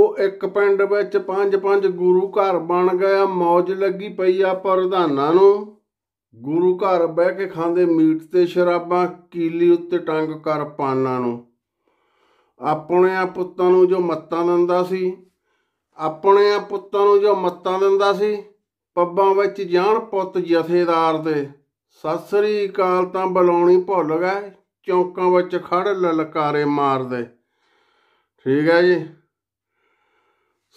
ਉਹ ਇੱਕ ਪਿੰਡ ਵਿੱਚ ਪੰਜ ਪੰਜ ਗੁਰੂ ਘਰ ਬਣ ਗਿਆ ਮੌਜ ਲੱਗੀ ਪਈ ਆ ਪ੍ਰਧਾਨਾਂ ਨੂੰ ਗੁਰੂ ਘਰ ਬਹਿ ਕੇ ਖਾਂਦੇ ਮੀਟ ਤੇ ਸ਼ਰਾਬਾਂ ਕੀਲੀ ਉੱਤੇ ਟੰਗ ਕਰ ਪਾਨਾਂ ਨੂੰ ਆਪਣੇ ਆ ਪੁੱਤਾਂ ਨੂੰ ਜੋ ਮੱਤਾਂ ਦਿੰਦਾ ਸੀ ਆਪਣੇ ਆ ਪੁੱਤਾਂ ਨੂੰ ਜੋ ਮੱਤਾਂ ਦਿੰਦਾ ਸੀ ਪੱਬਾਂ ਵਿੱਚ ਜਾਣ ਪੁੱਤ ਜਥੇਦਾਰ ਦੇ ਸਸਰੀ ਕਾਲ ਤਾਂ ਬੁਲਾਉਣੀ ਭੁੱਲ ਗਏ ਚੌਂਕਾਂ ਵਿੱਚ ਖੜ ਲਲਕਾਰੇ ਮਾਰਦੇ ਠੀਕ ਹੈ ਜੀ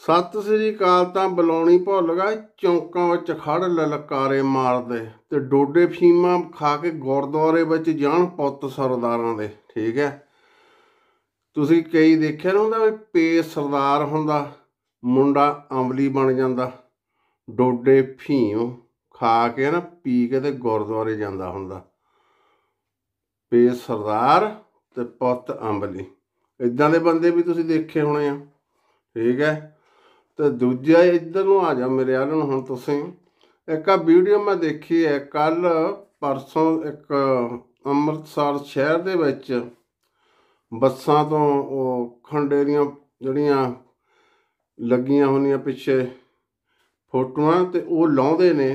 ਸਤਿ ਸ੍ਰੀ ਅਕਾਲ ਤਾਂ ਬੁਲਾਉਣੀ ਭੁੱਲ ਗਏ ਚੌਂਕਾਂ ਵਿੱਚ ਖੜ ਲਲਕਾਰੇ ਮਾਰਦੇ ਤੇ ਡੋਡੇ ਫੀਮਾ ਖਾ ਕੇ ਗੁਰਦੁਆਰੇ ਵਿੱਚ ਜਾਣ ਪੁੱਤ ਸਰਦਾਰਾਂ ਦੇ ਠੀਕ ਹੈ ਤੁਸੀਂ ਕਈ ਦੇਖਿਆ ਨਾ ਹੁੰਦਾ ਵੀ ਪੇ ਸਰਦਾਰ ਹੁੰਦਾ ਮੁੰਡਾ ਅਮਲੀ ਬਣ ਜਾਂਦਾ ਡੋਡੇ ਫੀਮ ਖਾ ਕੇ ਨਾ ਪੀ ਕੇ ਤੇ ਗੁਰਦੁਆਰੇ ਜਾਂਦਾ ਹੁੰਦਾ ਪੇ ਸਰਦਾਰ ਤੇ ਪੁੱਤ ਅੰਬਲੀ ਇਦਾਂ ਦੇ ਬੰਦੇ ਵੀ ਤੁਸੀਂ ਦੇਖੇ ਹੋਣੇ ਆ ਠੀਕ ਹੈ ਤੇ ਦੂਜਾ ਇੱਧਰ ਨੂੰ ਆ ਜਾ ਮੇਰੇ ਆਲਣ ਹੁਣ ਤੁਸੀਂ ਇੱਕ ਆ ਵੀਡੀਓ ਮੈਂ ਦੇਖੀ ਹੈ ਕੱਲ ਪਰਸੋਂ ਇੱਕ ਅੰਮ੍ਰਿਤਸਰ ਸ਼ਹਿਰ ਦੇ ਵਿੱਚ ਬੱਸਾਂ ਤੋਂ ਉਹ ਖੰਡੇਰੀਆਂ ਜਿਹੜੀਆਂ ਲੱਗੀਆਂ ਹੋਣੀਆਂ ਪਿੱਛੇ ਫੋਟੋਆਂ ਤੇ ਉਹ ਲਾਉਂਦੇ ਨੇ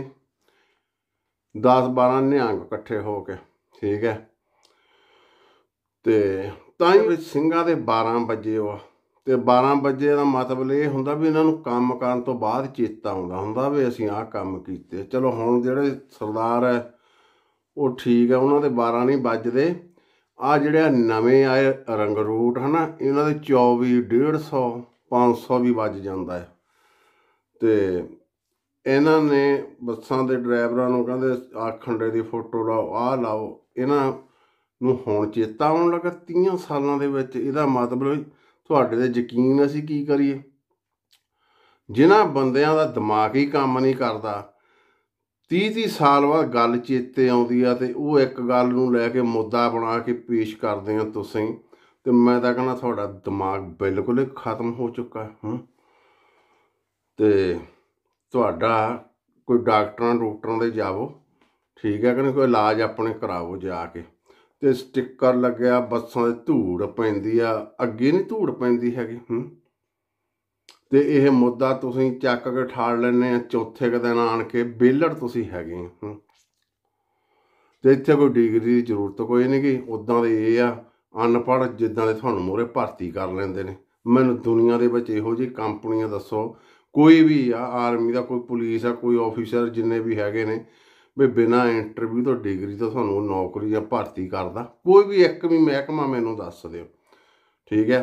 10 12 ਨਿਆਂਗ ਇਕੱਠੇ ਹੋ ਕੇ ਠੀਕ ਹੈ ਤੇ ਤਾਂ ਹੀ ਸਿੰਘਾਂ ਦੇ 12 ਵਜੇ ਉਹ ਤੇ 12 ਵਜੇ ਦਾ ਮਤਲਬ ਇਹ ਹੁੰਦਾ ਵੀ ਇਹਨਾਂ ਨੂੰ ਕੰਮ ਕਰਨ ਤੋਂ ਬਾਅਦ ਚੇਤਾ ਹੁੰਦਾ ਹੁੰਦਾ ਵੀ ਅਸੀਂ ਆਹ ਕੰਮ ਕੀਤੇ ਚਲੋ ਹੁਣ ਜਿਹੜੇ ਸਰਦਾਰ ਹੈ ਉਹ ਠੀਕ ਹੈ ਉਹਨਾਂ ਦੇ 12 ਨਹੀਂ ਵੱਜਦੇ ਆ ਜਿਹੜੇ ਨਵੇਂ ਆਏ ਰੰਗ ਰੂਟ ਹਨਾ ਇਹਨਾਂ ਦੇ 24 150 500 ਵੀ ਵੱਜ ਜਾਂਦਾ ਹੈ ਤੇ ਇਹਨਾਂ ਨੇ ਬੱਸਾਂ ਦੇ ਡਰਾਈਵਰਾਂ ਨੂੰ ਕਹਿੰਦੇ ਆ ਖੰਡੇ ਦੀ ਫੋਟੋ ਲਾਓ ਆ ਲਾਓ ਇਹਨਾਂ ਨੂੰ ਹੁਣ ਚੇਤਾ ਆਉਣ ਲੱਗਾ 30 ਸਾਲਾਂ ਦੇ ਵਿੱਚ ਇਹਦਾ ਮਤਲਬ ਤੁਹਾਡੇ ਤੇ ਯਕੀਨ ਅਸੀਂ ਕੀ ਕਰੀਏ ਜਿਨ੍ਹਾਂ ਬੰਦਿਆਂ ਦਾ ਦਿਮਾਗ ਹੀ ਕੰਮ ਨਹੀਂ ਕਰਦਾ 30-30 ਸਾਲ ਬਾਅਦ ਗੱਲ ਚੇਤੇ ਆਉਂਦੀ ਆ ਤੇ ਉਹ ਇੱਕ ਗੱਲ ਨੂੰ ਲੈ ਕੇ ਮੁੱਦਾ ਬਣਾ ਕੇ ਪੇਸ਼ ਕਰਦੇ ਆ ਤੁਸੀਂ ਤੇ ਮੈਂ ਤਾਂ ਕਹਿੰਦਾ ਤੁਹਾਡਾ ਦਿਮਾਗ ਬਿਲਕੁਲ ਹੀ ਖਤਮ ਹੋ ਚੁੱਕਾ ਹੈ ਤੇ ਤੁਹਾਡਾ ਕੋਈ ਡਾਕਟਰਾਂ ਡਾਕਟਰਾਂ ਦੇ ਜਾਵੋ ਠੀਕ ਹੈ ਕਿ ਕੋਈ ਇਲਾਜ ਆਪਣੇ ਕਰਾਵੋ ਜਾ ਕੇ ਤੇ ਸਟicker ਲੱਗਿਆ ਬੱਸਾਂ 'ਤੇ ਧੂੜ ਪੈਂਦੀ ਆ ਅੱਗੇ ਨਹੀਂ ਧੂੜ ਪੈਂਦੀ ਹੈਗੀ ਹੂੰ ਤੇ ਇਹ ਮੁੱਦਾ ਤੁਸੀਂ ਚੱਕ ਕੇ ਠਾੜ ਲੈਣੇ ਆ ਚੌਥੇ ਕ ਦਿਨ ਆਣ ਕੇ ਬੇਲੜ ਤੁਸੀਂ ਹੈਗੇ ਹੂੰ ਤੇ ਇੱਥੇ ਕੋਈ ਡਿਗਰੀ ਦੀ ਜ਼ਰੂਰਤ ਕੋਈ ਨਹੀਂ ਗਈ ਉਦਾਂ ਦੇ ਇਹ ਆ ਅਨਪੜ ਜਿੱਦਾਂ ਦੇ ਤੁਹਾਨੂੰ ਮੋਰੇ ਭਰਤੀ ਕਰ ਲੈਂਦੇ ਨੇ ਮੈਨੂੰ ਦੁਨੀਆ ਦੇ ਵਿੱਚ ਇਹੋ ਜਿਹੀ ਕੰਪਨੀਆਂ ਦੱਸੋ ਕੋਈ ਵੀ ਆ ਆਰਮੀ ਦਾ ਕੋਈ ਪੁਲਿਸ ਆ ਕੋਈ ਆਫੀਸਰ ਜਿੰਨੇ ਵੀ ਹੈਗੇ ਨੇ ਵੀ ਬਿਨਾ ਇੰਟਰਵਿਊ ਤੋਂ ਡਿਗਰੀ ਤੋਂ ਤੁਹਾਨੂੰ ਨੌਕਰੀ ਜਾਂ ਭਰਤੀ ਕਰਦਾ ਕੋਈ ਵੀ ਇੱਕ ਵੀ ਮਹਿਕਮਾ ਮੈਨੂੰ ਦੱਸ ਦਿਓ ਠੀਕ ਹੈ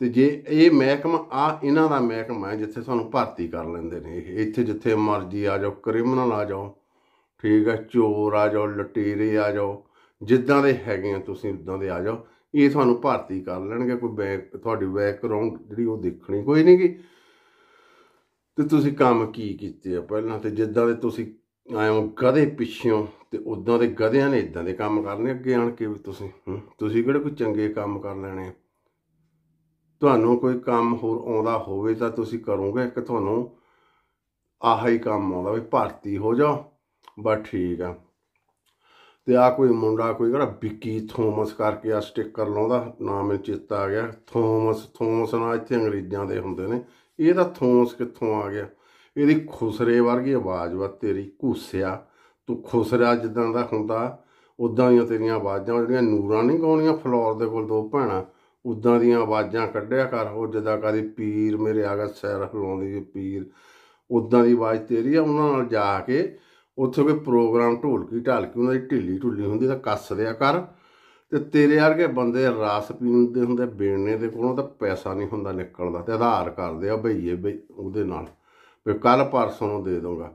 ਤੇ ਜੇ ਇਹ ਮਹਿਕਮਾ ਆ ਇਹਨਾਂ ਦਾ ਮਹਿਕਮਾ ਹੈ ਜਿੱਥੇ ਤੁਹਾਨੂੰ ਭਰਤੀ ਕਰ ਲੈਂਦੇ ਨੇ ਇੱਥੇ ਜਿੱਥੇ ਮਰਜ਼ੀ ਆ ਜਾਓ ਕ੍ਰਿਮੀਨਲ ਆ ਜਾਓ ਠੀਕ ਹੈ ਚੋਰ ਆ ਜਾਓ ਲਟੇਰੇ ਆ ਜਾਓ ਜਿੱਦਾਂ ਦੇ ਹੈਗੇ ਆ ਤੁਸੀਂ ਉਦਾਂ ਦੇ ਆ ਜਾਓ ਇਹ ਤੁਹਾਨੂੰ ਭਰਤੀ ਕਰ ਲੈਣਗੇ ਕੋਈ ਬੈਕ ਤੁਹਾਡੀ ਬੈਕਗ੍ਰਾਉਂਡ ਜਿਹੜੀ ਉਹ ਦੇਖਣੀ ਕੋਈ ਨਹੀਂ ਕਿ ਤੇ ਤੁਸੀਂ ਕੰਮ ਕੀ ਕੀਤੇ ਆ ਪਹਿਲਾਂ ਤੇ ਜਿੱਦਾਂ ਦੇ ਤੁਸੀਂ ਆਇਓ ਗਧੇ ਪਿੱਛੋਂ ਤੇ ਉਦਾਂ ਦੇ ਗਧਿਆਂ ਨੇ ਇਦਾਂ ਦੇ ਕੰਮ ਕਰਨੇ ਅੱਗੇ ਆਣ ਕੇ ਵੀ ਤੁਸੀਂ ਤੁਸੀਂ ਕਿਹੜੇ ਕੋਈ ਚੰਗੇ ਕੰਮ ਕਰ ਲੈਣੇ ਤੁਹਾਨੂੰ ਕੋਈ ਕੰਮ ਹੋਰ ਆਉਂਦਾ ਹੋਵੇ ਤਾਂ ਤੁਸੀਂ ਕਰੋਗੇ ਕਿ ਤੁਹਾਨੂੰ ਆਹ ਹੀ ਕੰਮ ਆਉਂਦਾ ਵੀ ਭਰਤੀ ਹੋ ਜਾਓ ਬਸ ਠੀਕ ਆ ਤੇ ਆ ਕੋਈ ਮੁੰਡਾ ਕੋਈ ਕਿਹੜਾ ਵਿੱਕੀ ਥੋਮਸ ਕਰਕੇ ਆ ਸਟicker ਲਾਉਂਦਾ ਨਾਮ ਇਹ ਚੇਤਾ ਆ ਗਿਆ ਥੋਮਸ ਥੋਮਸ ਨਾਲ ਇੱਥੇ ਅੰਗਰੇਜ਼ਾਂ ਦੇ ਹੁੰਦੇ ਨੇ ਇਹ ਤਾਂ ਥੋਮਸ ਕਿੱਥੋਂ ਆ ਗਿਆ ਇਹਦੀ ਖੁਸਰੇ ਵਰਗੀ ਆਵਾਜ਼ ਵਾ ਤੇਰੀ ਘੂਸਿਆ ਤੂੰ ਖੁਸਰਾ ਜਿੱਦਾਂ ਦਾ ਹੁੰਦਾ ਉਦਾਂ ਦੀਆਂ ਤੇਰੀਆਂ ਆਵਾਜ਼ਾਂ ਜਿਹੜੀਆਂ ਨੂਰਾਂ ਨਹੀਂ ਗਾਉਣੀਆਂ ਫਲੋਰ ਦੇ ਕੋਲ ਦੋ ਭੈਣਾ ਉਦਾਂ ਦੀਆਂ ਆਵਾਜ਼ਾਂ ਕੱਢਿਆ ਕਰ ਉਹ ਜਿੱਦਾਂ ਕਦੇ ਪੀਰ ਮੇਰੇ ਆਗਾ ਸੈਰ ਹਲਾਉਂਦੀ ਪੀਰ ਉਦਾਂ ਦੀ ਆਵਾਜ਼ ਤੇਰੀ ਆ ਉਹਨਾਂ ਨਾਲ ਜਾ ਕੇ ਉੱਥੇ ਕੋਈ ਪ੍ਰੋਗਰਾਮ ਢੋਲਕੀ ਢਾਲਕੀ ਉਹਨਾਂ ਦੀ ਢਿੱਲੀ ਢੁੱਲੀ ਹੁੰਦੀ ਤਾਂ ਕੱਸ ਦਿਆ ਕਰ ਤੇ ਤੇਰੇ ਵਰਗੇ ਬੰਦੇ ਰਾਸ ਪੀਂਦੇ ਹੁੰਦੇ ਬੇੜਨੇ ਦੇ ਕੋਲੋਂ ਤਾਂ ਪੈਸਾ ਨਹੀਂ ਹੁੰਦਾ ਨਿਕਲਦਾ ਤੇ ਆਧਾਰ ਕਰਦੇ ਆ ਭਈਏ ਉਹਦੇ ਨਾਲ ਵੀ ਕੱਲ ਪਰਸੋਂ ਨੂੰ ਦੇ ਦੂੰਗਾ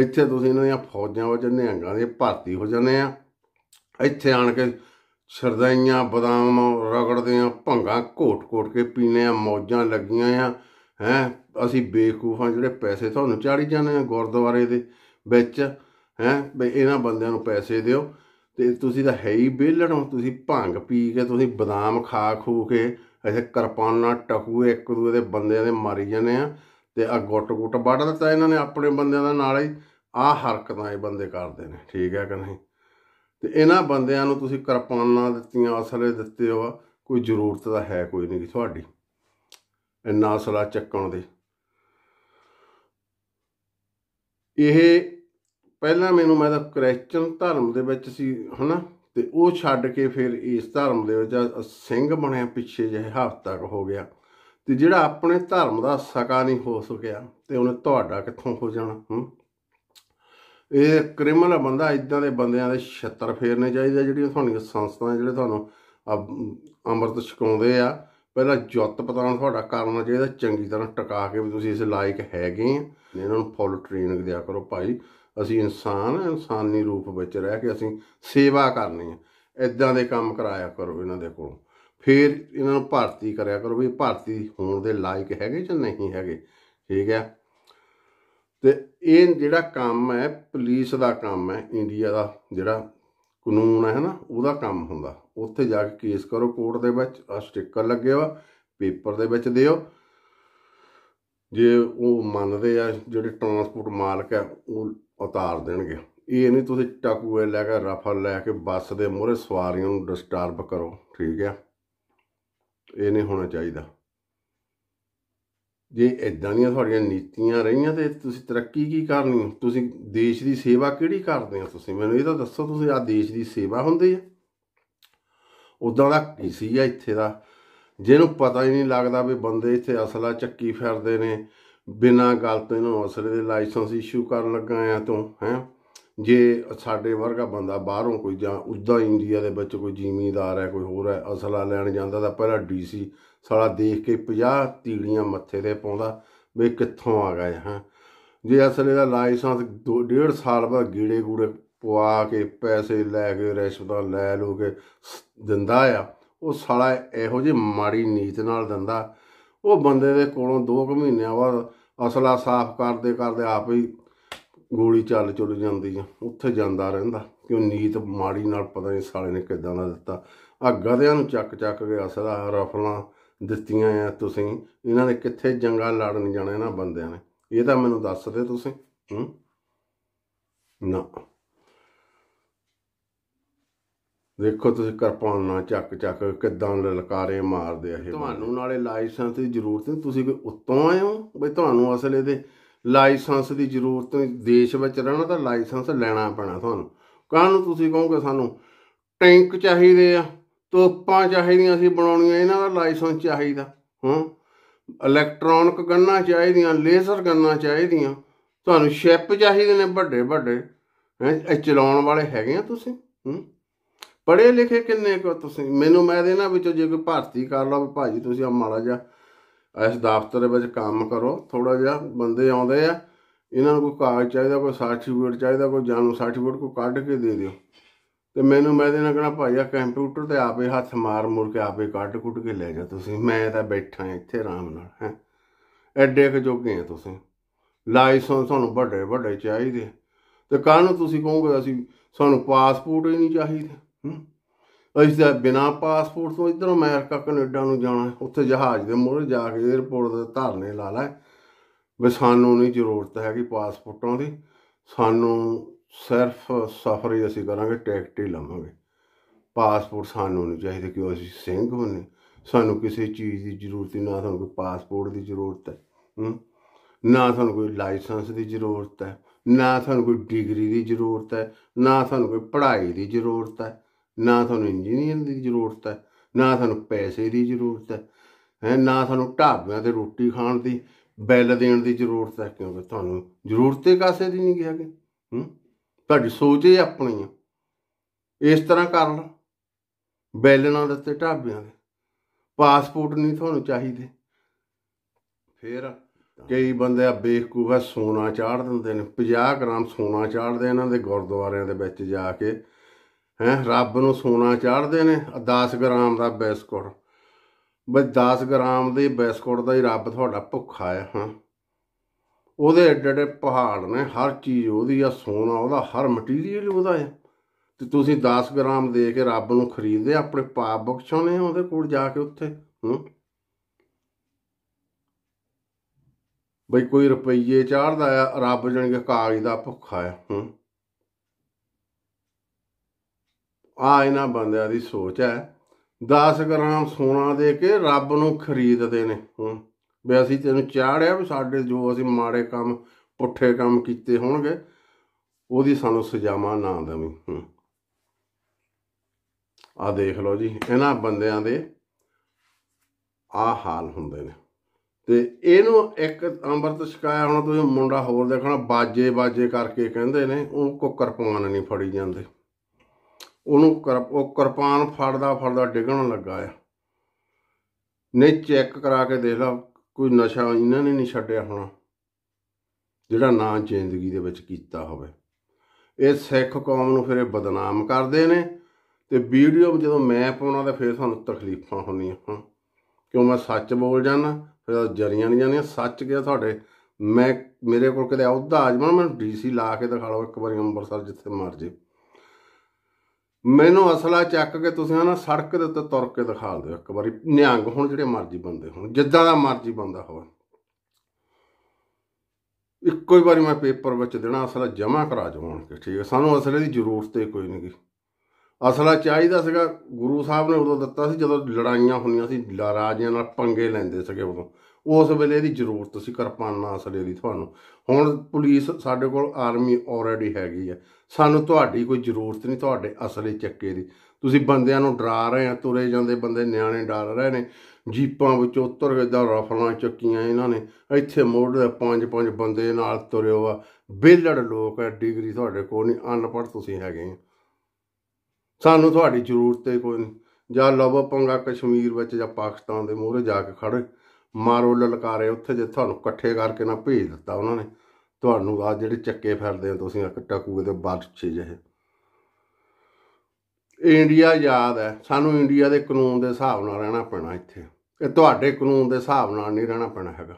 ਇੱਥੇ ਤੁਸੀਂ ਇਹਨਾਂ ਦੀਆਂ ਫੌਜਾਂ ਵਿੱਚ ਨਿਹੰਗਾਂ ਦੇ ਭਰਤੀ ਹੋ ਜਾਂਦੇ ਆ ਇੱਥੇ ਆਣ ਕੇ ਸਰਦਾਈਆਂ ਬਦਾਮ ਰਗੜਦੇ ਆ ਭੰਗਾ ਘੋਟ-ਘੋਟ ਕੇ ਪੀਨੇ ਆ ਮੌਜਾਂ ਲੱਗੀਆਂ ਆ ਹੈ ਅਸੀਂ ਬੇਕੂਫਾਂ ਜਿਹੜੇ ਪੈਸੇ ਤੁਹਾਨੂੰ ਚਾੜੀ ਜਾਂਦੇ ਆ ਗੁਰਦੁਆਰੇ ਦੇ ਵਿੱਚ ਹੈ ਬਈ ਇਹਨਾਂ ਬੰਦਿਆਂ ਨੂੰ ਪੈਸੇ ਦਿਓ ਤੇ ਤੁਸੀਂ ਤਾਂ ਹੈ ਹੀ ਬੇਲੜੋਂ ਤੁਸੀਂ ਭੰਗ ਪੀ ਕੇ ਤੁਸੀਂ ਬਦਾਮ ਖਾ ਖੂ ਕੇ ਐਸੇ ਕਿਰਪਾਨਾਂ ਟਕੂ ਇੱਕ ਦੂਏ ਦੇ ਬੰਦਿਆਂ ਦੇ ਮਾਰੀ ਜਾਂਦੇ ਆ ਤੇ ਆ ਗੁੱਟ ਗੁੱਟ ਵੱਢ ਦਿੱਤਾ ਇਹਨਾਂ ਨੇ ਆਪਣੇ ਬੰਦਿਆਂ ਦਾ ਨਾਲ ਹੀ ਆ ਹਰਕਤਾਂ ਇਹ ਬੰਦੇ ਕਰਦੇ ਨੇ ਠੀਕ ਹੈ ਕਿ ਨਹੀਂ ਤੇ ਇਹਨਾਂ ਬੰਦਿਆਂ ਨੂੰ ਤੁਸੀਂ ਕਿਰਪਾਨਾਂ ਦਿੱਤੀਆਂ ਅਸਲੇ ਦਿੱਤੇ ਹੋ ਕੋਈ ਜ਼ਰੂਰਤ ਤਾਂ ਹੈ ਕੋਈ ਨਹੀਂ ਤੁਹਾਡੀ ਇੰਨਾ ਅਸਲਾ ਚੱਕਣ ਦੀ ਇਹ ਪਹਿਲਾਂ ਮੈਨੂੰ ਮੈਂ ਤਾਂ ਕ੍ਰਿਸਚਨ ਧਰਮ ਦੇ ਵਿੱਚ ਸੀ ਹਨਾ ਤੇ ਉਹ ਛੱਡ ਕੇ ਫਿਰ ਇਸ ਧਰਮ ਦੇ ਵਿੱਚ ਸਿੰਘ ਬਣਿਆ ਪਿੱਛੇ ਜਿਹੇ ਹਫ਼ਤਾ ਹੋ ਗਿਆ ਤੇ ਜਿਹੜਾ ਆਪਣੇ ਧਰਮ ਦਾ ਸਕਾ ਨਹੀਂ ਹੋ ਸਕਿਆ ਤੇ ਉਹਨੇ ਤੁਹਾਡਾ ਕਿੱਥੋਂ ਹੋ ਜਾਣਾ ਹੂੰ ਇਹ ਕ੍ਰਿਮਨਲ ਬੰਦਾ ਇਦਾਂ ਦੇ ਬੰਦਿਆਂ ਦੇ ਛੱਤਰ ਫੇਰਨੇ ਚਾਹੀਦੇ ਜਿਹੜੀਆਂ ਤੁਹਾਡੀਆਂ ਸੰਸਥਾਵਾਂ ਜਿਹੜੇ ਤੁਹਾਨੂੰ ਅੰਮ੍ਰਿਤ ਛਕਾਉਂਦੇ ਆ ਪਹਿਲਾਂ ਜੁੱਤ ਪਤਾਣ ਤੁਹਾਡਾ ਕਰਨਾ ਚਾਹੀਦਾ ਚੰਗੀ ਤਰ੍ਹਾਂ ਟਿਕਾ ਕੇ ਵੀ ਤੁਸੀਂ ਇਸ ਲਾਇਕ ਹੈਗੇ ਆ ਇਹਨਾਂ ਨੂੰ ਫੁੱਲ ਟ੍ਰੇਨਿੰਗ ਦਿਆ ਕਰੋ ਭਾਈ ਅਸੀਂ ਇਨਸਾਨ ਇਨਸਾਨੀ ਰੂਪ ਵਿੱਚ ਰਹਿ ਕੇ ਅਸੀਂ ਸੇਵਾ ਕਰਨੀ ਹੈ ਇਦਾਂ ਦੇ ਕੰਮ ਕਰਾਇਆ ਕਰੋ ਇਹਨਾਂ ਦੇ ਕੋਲ ਫਿਰ ਇਹਨਾਂ ਨੂੰ ਭਾਰਤੀ ਕਰਿਆ ਕਰੋ ਵੀ ਭਾਰਤੀ ਹੋਣ ਦੇ ਲਾਇਕ ਹੈਗੇ ਜਾਂ ਨਹੀਂ ਹੈਗੇ ਠੀਕ ਹੈ ਤੇ ਇਹ ਜਿਹੜਾ ਕੰਮ ਹੈ ਪੁਲਿਸ ਦਾ ਕੰਮ ਹੈ ਇੰਡੀਆ ਦਾ ਜਿਹੜਾ ਕਾਨੂੰਨ ਹੈ ਨਾ ਉਹਦਾ ਕੰਮ ਹੁੰਦਾ ਉੱਥੇ ਜਾ ਕੇ ਕੇਸ ਕਰੋ ਕੋਰਟ ਦੇ ਵਿੱਚ ਆ ਸਟicker ਲੱਗੇ ਆ ਪੇਪਰ ਦੇ ਵਿੱਚ ਦਿਓ ਜੇ ਉਹ ਮੰਨਦੇ ਆ ਜਿਹੜੇ ਟਰਾਂਸਪੋਰਟ ਮਾਲਕ ਹੈ ਉਹ ਉਤਾਰ ਦੇਣਗੇ ਇਹ ਨਹੀਂ ਤੁਸੀਂ ਟਾਕੂ ਲੈ ਕੇ ਰਫਲ ਲੈ ਕੇ ਬੱਸ ਦੇ ਮੂਹਰੇ ਸਵਾਰੀਆਂ ਨੂੰ ਡਿਸਟਰਬ ਕਰੋ ਠੀਕ ਹੈ ਇਹ ਨਹੀਂ ਹੋਣਾ ਚਾਹੀਦਾ ਜੇ ਇਦਾਂ ਦੀਆਂ ਤੁਹਾਡੀਆਂ ਨੀਤੀਆਂ ਰਹੀਆਂ ਤੇ ਤੁਸੀਂ ਤਰੱਕੀ ਕੀ ਕਰਨੀ ਤੁਸੀਂ ਦੇਸ਼ ਦੀ ਸੇਵਾ ਕਿਹੜੀ ਕਰਦੇ ਹੋ ਤੁਸੀਂ ਮੈਨੂੰ ਇਹ ਤਾਂ ਦੱਸੋ ਤੁਸੀਂ ਆ ਦੇਸ਼ ਦੀ ਸੇਵਾ ਹੁੰਦੀ ਹੈ ਉਦਾਂ ਦਾ ਕੀ ਸੀ ਆ ਇੱਥੇ ਦਾ ਜਿਹਨੂੰ ਪਤਾ ਹੀ ਨਹੀਂ ਲੱਗਦਾ ਵੀ ਬੰਦੇ ਇੱਥੇ ਅਸਲਾ ਚੱਕੀ ਫਿਰਦੇ ਨੇ ਬਿਨਾਂ ਗੱਲ ਤੋਂ ਇਹਨੂੰ ਅਸਲੇ ਦੇ ਲਾਇਸੈਂਸ ਇਸ਼ੂ ਕਰਨ ਲੱਗਾ ਆ ਤੂੰ ਹੈ ਜੇ ਸਾਡੇ ਵਰਗਾ ਬੰਦਾ ਬਾਹਰੋਂ ਕੋਈ ਜਾਂ ਉਦਾਂ ਇੰਡੀਆ ਦੇ ਵਿੱਚ ਕੋਈ ਜ਼ਿਮੀਂਦਾਰ ਹੈ ਕੋਈ ਹੋਰ ਹੈ ਅਸਲਾ ਲੈਣ ਜਾਂਦਾ ਤਾਂ ਪਹਿਲਾਂ ਡੀਸੀ ਸਾਲਾ ਦੇਖ ਕੇ 50 ਤੀੜੀਆਂ ਮੱਥੇ ਤੇ ਪਾਉਂਦਾ ਵੀ ਕਿੱਥੋਂ ਆ ਗਏ ਹਾਂ ਜੇ ਅਸਲੇ ਦਾ ਲਾਇਸੈਂਸ 1.5 ਸਾਲ ਬਾਅਦ ਗੀੜੇ ਗੂੜੇ ਪਵਾ ਕੇ ਪੈਸੇ ਲੈ ਕੇ ਰਿਸ਼ਵਤਾਂ ਲੈ ਲੋ ਕੇ ਦਿੰਦਾ ਆ ਉਹ ਸਾਲਾ ਇਹੋ ਜਿਹੀ ਮਾੜੀ ਨੀਤ ਨਾਲ ਦਿੰਦਾ ਉਹ ਬੰਦੇ ਦੇ ਕੋਲੋਂ 2 ਮਹੀਨਿਆਂ ਬਾਅਦ ਅਸਲਾ ਸਾਫ਼ ਕਰਦੇ ਕਰਦੇ ਆਪ ਹੀ ਗੋਲੀ ਚੱਲ ਚੁੱਲ ਜਾਂਦੀ ਆ ਉੱਥੇ ਜਾਂਦਾ ਰਹਿੰਦਾ ਕਿ ਉਹ ਨੀਤ ਮਾੜੀ ਨਾਲ ਪਤਾ ਨਹੀਂ ਸਾਲੇ ਨੇ ਕਿੱਦਾਂ ਦਾ ਦਿੱਤਾ ਆ ਗਧਿਆਂ ਨੂੰ ਚੱਕ ਚੱਕ ਕੇ ਅਸਲਾ ਰਫਲਾਂ ਦਿੱਤੀਆਂ ਆ ਤੁਸੀਂ ਇਹਨਾਂ ਨੇ ਕਿੱਥੇ ਜੰਗਾਂ ਲੜਨ ਜਾਣਾ ਇਹਨਾਂ ਬੰਦਿਆਂ ਨੇ ਇਹ ਤਾਂ ਮੈਨੂੰ ਦੱਸ ਦੇ ਤੁਸੀਂ ਹੂੰ ਨਾ ਦੇਖੋ ਤੁਸੀਂ ਨਾ ਚੱਕ ਚੱਕ ਕਿਦਾਂ ਲਲਕਾਰੇ ਮਾਰਦੇ ਆ ਇਹ ਤੁਹਾਨੂੰ ਨਾਲੇ ਲਾਇਸੈਂਸ ਦੀ ਜ਼ਰੂਰਤ ਨਹੀਂ ਤੁਸੀਂ ਕੋਈ ਉੱਤੋਂ ਆਏ ਹੋ ਬਈ ਤੁਹਾਨੂੰ ਅਸਲੇ ਦੇ ਲਾਇਸੈਂਸ ਦੀ ਜ਼ਰੂਰਤ ਦੇਸ਼ ਵਿੱਚ ਰਹਿਣਾ ਤਾਂ ਲਾਇਸੈਂਸ ਲੈਣਾ ਪੈਣਾ ਤੁਹਾਨੂੰ ਕਾਹਨੂੰ ਤੁਸੀਂ ਕਹੋਗੇ ਸਾਨੂੰ ਟੈਂਕ ਚਾਹੀਦੇ ਆ ਤੋਪਾਂ ਚਾਹੀਦੀਆਂ ਸੀ ਬਣਾਉਣੀਆਂ ਇਹਨਾਂ ਦਾ ਲਾਇਸੈਂਸ ਚਾਹੀਦਾ ਹਾਂ ਇਲੈਕਟ੍ਰੋਨਿਕ ਗੰਨਾ ਚਾਹੀਦੀਆਂ ਲੇਜ਼ਰ ਗੰਨਾ ਚਾਹੀਦੀਆਂ ਤੁਹਾਨੂੰ ਸ਼ਿਪ ਚਾਹੀਦੇ ਨੇ ਵੱਡੇ ਵੱਡੇ ਇਹ ਚਲਾਉਣ ਵਾਲੇ ਹੈਗੇ ਆ ਤੁਸੀਂ ਹੂੰ ਪੜ੍ਹੇ ਲਿਖੇ ਕਿੰਨੇ ਕੋ ਤੁਸੀਂ ਮੈਨੂੰ ਮੈਂ ਦੇ ਵਿੱਚੋਂ ਜੇ ਕੋਈ ਭਾਰਤੀ ਕਰ ਲਓ ਭਾਜੀ ਤੁਸੀਂ ਆ ਮਾੜਾ ਜਾ ਇਸ ਦਫ਼ਤਰ ਵਿੱਚ ਕੰਮ ਕਰੋ ਥੋੜਾ ਜਿਹਾ ਬੰਦੇ ਆਉਂਦੇ ਆ ਇਹਨਾਂ ਨੂੰ ਕੋਈ ਕਾਗਜ਼ ਚਾਹੀਦਾ ਕੋਈ ਸਰਟੀਫਿਕੇਟ ਚਾਹੀਦਾ ਕੋਈ ਜਨਮ ਸਰਟੀਫਿਕੇਟ ਕੋ ਕੱਢ ਕੇ ਦੇ ਦਿਓ ਤੇ ਮੈਨੂੰ ਮੈਂ ਇਹਦੇ ਨਾਲ ਕਹਣਾ ਭਾਈ ਆ ਕੰਪਿਊਟਰ ਤੇ ਆਪੇ ਹੱਥ ਮਾਰ ਮੁਰ ਕੇ ਆਪੇ ਕੱਢ ਕੁੱਟ ਕੇ ਲੈ ਜਾ ਤੁਸੀਂ ਮੈਂ ਤਾਂ ਬੈਠਾ ਇੱਥੇ ਆਰਾਮ ਨਾਲ ਹੈ ਐਡੇ ਕ ਜੋਗੇ ਆ ਤੁਸੀਂ ਲਾਇਸੈਂਸ ਤੁਹਾਨੂੰ ਵੱਡੇ ਵੱਡੇ ਚਾਹੀਦੇ ਤੇ ਕਾਹਨੂੰ ਤੁਸੀਂ ਕਹੋਗੇ ਅਸੀਂ ਸਾਨੂੰ ਪਾਸਪੋਰਟ ਹੀ ਨਹੀਂ ਚਾਹੀਦਾ ਹੂੰ ਅਸੀਂ ਤਾਂ ਬਿਨਾ ਪਾਸਪੋਰਟ ਤੋਂ ਇਧਰੋਂ ਅਮਰੀਕਾ ਕੈਨੇਡਾ ਨੂੰ ਜਾਣਾ ਉੱਥੇ ਜਹਾਜ਼ ਦੇ ਮੋਹਰੇ ਜਾ ਕੇ 에ਰਪੋਰਟ ਦੇ ਧਰਨੇ ਲਾ ਲੈ ਵੀ ਸਾਨੂੰ ਨਹੀਂ ਜ਼ਰੂਰਤ ਹੈਗੀ ਪਾਸਪੋਰਟਾਂ ਦੀ ਸਾਨੂੰ ਸਿਰਫ ਸਫ਼ਰ ਹੀ ਅਸੀਂ ਕਰਾਂਗੇ ਟਿਕਟ ਹੀ ਲਵਾਂਗੇ ਪਾਸਪੋਰਟ ਸਾਨੂੰ ਨਹੀਂ ਚਾਹੀਦਾ ਕਿ ਅਸੀਂ ਸਿੰਘ ਹੋਨੇ ਸਾਨੂੰ ਕਿਸੇ ਚੀਜ਼ ਦੀ ਜ਼ਰੂਰਤ ਨਹੀਂ ਨਾ ਸਾਨੂੰ ਕੋਈ ਪਾਸਪੋਰਟ ਦੀ ਜ਼ਰੂਰਤ ਹੈ ਨਾ ਸਾਨੂੰ ਕੋਈ ਲਾਇਸੈਂਸ ਦੀ ਜ਼ਰੂਰਤ ਹੈ ਨਾ ਸਾਨੂੰ ਕੋਈ ਡਿਗਰੀ ਦੀ ਜ਼ਰੂਰਤ ਹੈ ਨਾ ਸਾਨੂੰ ਕੋਈ ਪੜ੍ਹਾਈ ਦੀ ਜ਼ਰੂਰਤ ਹੈ ਨਾ ਤੁਹਾਨੂੰ ਇੰਜੀਨੀਅਰ ਦੀ ਜ਼ਰੂਰਤ ਹੈ ਨਾ ਤੁਹਾਨੂੰ ਪੈਸੇ ਦੀ ਜ਼ਰੂਰਤ ਹੈ ਹੈ ਨਾ ਤੁਹਾਨੂੰ ਢਾਬਿਆਂ ਤੇ ਰੋਟੀ ਖਾਣ ਦੀ ਬੈਲ ਦੇਣ ਦੀ ਜ਼ਰੂਰਤ ਹੈ ਕਿਉਂਕਿ ਤੁਹਾਨੂੰ ਜ਼ਰੂਰਤ ਹੀ ਕਾਸੇ ਦੀ ਨਹੀਂ ਗਿਆ ਕਿ ਹੂੰ ਤੁਹਾਡੀ ਸੋਚ ਹੀ ਆਪਣੀ ਹੈ ਇਸ ਤਰ੍ਹਾਂ ਕਰ ਲਓ ਬਿੱਲ ਨਾ ਦਿੱਤੇ ਢਾਬਿਆਂ ਦੇ ਪਾਸਪੋਰਟ ਨਹੀਂ ਤੁਹਾਨੂੰ ਚਾਹੀਦੇ ਫੇਰ ਕਈ ਬੰਦੇ ਆ ਬੇਖੂਬਾ ਸੋਨਾ ਚਾੜ ਦਿੰਦੇ ਨੇ 50 ਗ੍ਰਾਮ ਸੋਨਾ ਚਾੜਦੇ ਇਹਨਾਂ ਦੇ ਗੁਰਦੁਆਰਿਆਂ ਦੇ ਵਿੱਚ ਜਾ ਕੇ ਹੈ ਰੱਬ ਨੂੰ ਸੋਨਾ ਚਾੜਦੇ ਨੇ 10 ਗ੍ਰਾਮ ਦਾ ਬਿਸਕੁਟ ਬਈ 10 ਗ੍ਰਾਮ ਦੇ ਬਿਸਕੁਟ ਦਾ ਹੀ ਰੱਬ ਤੁਹਾਡਾ ਭੁੱਖਾ ਹੈ ਹਾਂ ਉਹਦੇ ਏਡੇ ਏਡੇ ਪਹਾੜ ਨੇ ਹਰ ਚੀਜ਼ ਉਹਦੀ ਆ ਸੋਨਾ ਉਹਦਾ ਹਰ ਮਟੀਰੀਅਲ ਉਹਦਾ ਹੈ ਤੇ ਤੁਸੀਂ 10 ਗ੍ਰਾਮ ਦੇ ਕੇ ਰੱਬ ਨੂੰ ਖਰੀਦਦੇ ਆਪਣੇ ਪਾਪ ਬਖਸ਼ਾਉਨੇ ਉਹਦੇ ਕੋਲ ਜਾ ਕੇ ਉੱਥੇ ਹੂੰ ਬਈ ਕੋਈ ਰੁਪਈਏ ਚਾੜਦਾ ਆ ਰੱਬ ਜਣ ਕੇ ਕਾਗਜ਼ ਦਾ ਭੁੱਖਾ ਹੈ ਹੂੰ ਆ ਇਹਨਾਂ ਬੰਦਿਆਂ ਦੀ ਸੋਚ ਹੈ 10 ਗ੍ਰਾਮ ਸੋਨਾ ਦੇ ਕੇ ਰੱਬ ਨੂੰ ਖਰੀਦਦੇ ਨੇ ਹੂੰ ਵੀ ਅਸੀਂ ਤੈਨੂੰ ਚਾੜਿਆ ਵੀ ਸਾਡੇ ਜੋ ਅਸੀਂ ਮਾੜੇ ਕੰਮ ਪੁੱਠੇ ਕੰਮ ਕੀਤੇ ਹੋਣਗੇ ਉਹਦੀ ਸਾਨੂੰ ਸਜ਼ਾਵਾਂ ਨਾ ਦੇਵੀਂ ਆ ਦੇਖ ਲਓ ਜੀ ਇਹਨਾਂ ਬੰਦਿਆਂ ਦੇ ਆ ਹਾਲ ਹੁੰਦੇ ਨੇ ਤੇ ਇਹਨੂੰ ਇੱਕ ਅੰਮ੍ਰਿਤ ਸ਼ਿਕਾਇਆ ਹੁਣ ਤੁਸੀਂ ਮੁੰਡਾ ਹੋਰ ਦੇਖਣਾ ਬਾਜੇ ਬਾਜੇ ਕਰਕੇ ਕਹਿੰਦੇ ਨੇ ਉਹ ਕੁੱਕਰ ਪਵਾਨ ਨਹੀਂ ਫੜੀ ਜਾਂਦੇ ਉਹਨੂੰ ਉਹ ਕਿਰਪਾਨ ਫੜਦਾ ਫੜਦਾ ਡਿੱਗਣ ਲੱਗਾ ਆ ਨਹੀਂ ਚੈੱਕ ਕਰਾ ਕੇ ਦੇਖ ਲਾ ਕੋਈ ਨਸ਼ਾ ਇਹਨਾਂ ਨੇ ਨਹੀਂ ਛੱਡਿਆ ਹੋਣਾ ਜਿਹੜਾ ਨਾਂ ਜ਼ਿੰਦਗੀ ਦੇ ਵਿੱਚ ਕੀਤਾ ਹੋਵੇ ਇਹ ਸਿੱਖ ਕੌਮ ਨੂੰ ਫਿਰ ਇਹ ਬਦਨਾਮ ਕਰਦੇ ਨੇ ਤੇ ਵੀਡੀਓ ਜਦੋਂ ਮੈਂ ਪਾਉਣਾ ਤਾਂ ਫਿਰ ਤੁਹਾਨੂੰ ਤਕਲੀਫਾਂ ਹੋਣੀਆਂ ਹਨ ਕਿਉਂ ਮੈਂ ਸੱਚ ਬੋਲ ਜਾਣਾ ਫਿਰ ਜਰੀਆਂ ਨਹੀਂ ਜਾਂਦੀਆਂ ਸੱਚ ਗਿਆ ਤੁਹਾਡੇ ਮੈਂ ਮੇਰੇ ਕੋਲ ਕਿਤੇ ਅਹੁਦਾ ਆਜਮਾ ਮੈਨੂੰ ਡੀਸੀ ਲਾ ਕੇ ਦਿਖਾ ਲਓ ਇੱਕ ਵਾਰੀ ਅੰਮ੍ਰਿਤਸਰ ਜਿੱਥੇ ਮਰ ਜੇ ਮੈਨੂੰ ਅਸਲਾ ਚੱਕ ਕੇ ਤੁਸੀਂ ਉਹਨਾਂ ਸੜਕ ਦੇ ਉੱਤੇ ਤੁਰ ਕੇ ਦਿਖਾ ਦਿਓ ਇੱਕ ਵਾਰੀ ਨਿਹੰਗ ਹੁਣ ਜਿਹੜੇ ਮਰਜ਼ੀ ਬੰਦੇ ਹੁਣ ਜਿੱਦਾਂ ਦਾ ਮਰਜ਼ੀ ਬੰਦਾ ਹੋਵੇ ਇੱਕੋ ਹੀ ਵਾਰੀ ਮੈਂ ਪੇਪਰ ਵਿੱਚ ਦੇਣਾ ਅਸਲਾ ਜਮ੍ਹਾਂ ਕਰਾ ਜਾਵਾਂ ਕਿ ਠੀਕ ਹੈ ਸਾਨੂੰ ਅਸਲੇ ਦੀ ਜ਼ਰੂਰਤ ਹੀ ਕੋਈ ਨਹੀਂ ਅਸਲਾ ਚਾਹੀਦਾ ਸੀਗਾ ਗੁਰੂ ਸਾਹਿਬ ਨੇ ਉਦੋਂ ਦਿੱਤਾ ਸੀ ਜਦੋਂ ਲੜਾਈਆਂ ਹੁੰਦੀਆਂ ਸੀ ਰਾਜਿਆਂ ਨਾਲ ਪੰਗੇ ਲੈਂਦੇ ਸੀਗੇ ਉਦੋਂ ਉਸ ਵੇਲੇ ਦੀ ਜ਼ਰੂਰਤ ਸੀ ਕਿਰਪਾਨਾਂ ਅਸਲੇ ਦੀ ਤੁਹਾਨੂੰ ਹੁਣ ਪੁਲਿਸ ਸਾਡੇ ਕੋਲ ਆਰਮੀ ਆਲਰੇਡੀ ਹੈਗੀ ਹੈ ਸਾਨੂੰ ਤੁਹਾਡੀ ਕੋਈ ਜ਼ਰੂਰਤ ਨਹੀਂ ਤੁਹਾਡੇ ਅਸਲੇ ਚੱਕੇ ਦੀ ਤੁਸੀਂ ਬੰਦਿਆਂ ਨੂੰ ਡਰਾ ਰਹੇ ਆ ਤੁਰੇ ਜਾਂਦੇ ਬੰਦੇ ਨਿਆਣੇ ਡਰ ਰਹੇ ਨੇ ਜੀਪਾਂ ਵਿੱਚ ਉਤਰ ਕੇ ਦਾ ਰਫਲਾਂ ਚੱਕੀਆਂ ਇਹਨਾਂ ਨੇ ਇੱਥੇ ਮੋੜ ਦੇ ਪੰਜ ਪੰਜ ਬੰਦੇ ਨਾਲ ਤੁਰਿਓ ਆ ਬੇਲੜ ਲੋਕ ਐ ਡਿਗਰੀ ਤੁਹਾਡੇ ਕੋਲ ਨਹੀਂ ਅਨਪੜ੍ਹ ਤੁਸੀਂ ਹੈਗੇ ਆ ਸਾਨੂੰ ਤੁਹਾਡੀ ਜ਼ਰੂਰਤ ਹੀ ਕੋਈ ਨਹੀਂ ਜਾਂ ਲਵੋ ਪੰਗਾ ਕਸ਼ਮੀਰ ਵਿੱਚ ਜਾਂ ਪਾਕਿਸਤਾਨ ਦੇ ਮੂਹਰੇ ਜਾ ਕੇ ਖੜੇ ਮਾਰੋ ਲਲਕਾਰੇ ਉੱਥੇ ਜੇ ਤੁਹਾਨੂੰ ਇਕੱਠੇ ਕਰਕੇ ਨਾ ਭੇਜ ਦਿੱਤਾ ਉਹਨਾਂ ਨੇ ਤੁਹਾਨੂੰ ਆ ਜਿਹੜੇ ਚੱਕੇ ਫਿਰਦੇ ਹੋ ਤੁਸੀਂ ਆ ਦੇ ਤੇ ਛੇ ਜਹੇ ਇੰਡੀਆ ਯਾਦ ਹੈ ਸਾਨੂੰ ਇੰਡੀਆ ਦੇ ਕਾਨੂੰਨ ਦੇ ਹਿਸਾਬ ਨਾਲ ਰਹਿਣਾ ਪੈਣਾ ਇੱਥੇ ਇਹ ਤੁਹਾਡੇ ਕਾਨੂੰਨ ਦੇ ਹਿਸਾਬ ਨਾਲ ਨਹੀਂ ਰਹਿਣਾ ਪੈਣਾ ਹੈਗਾ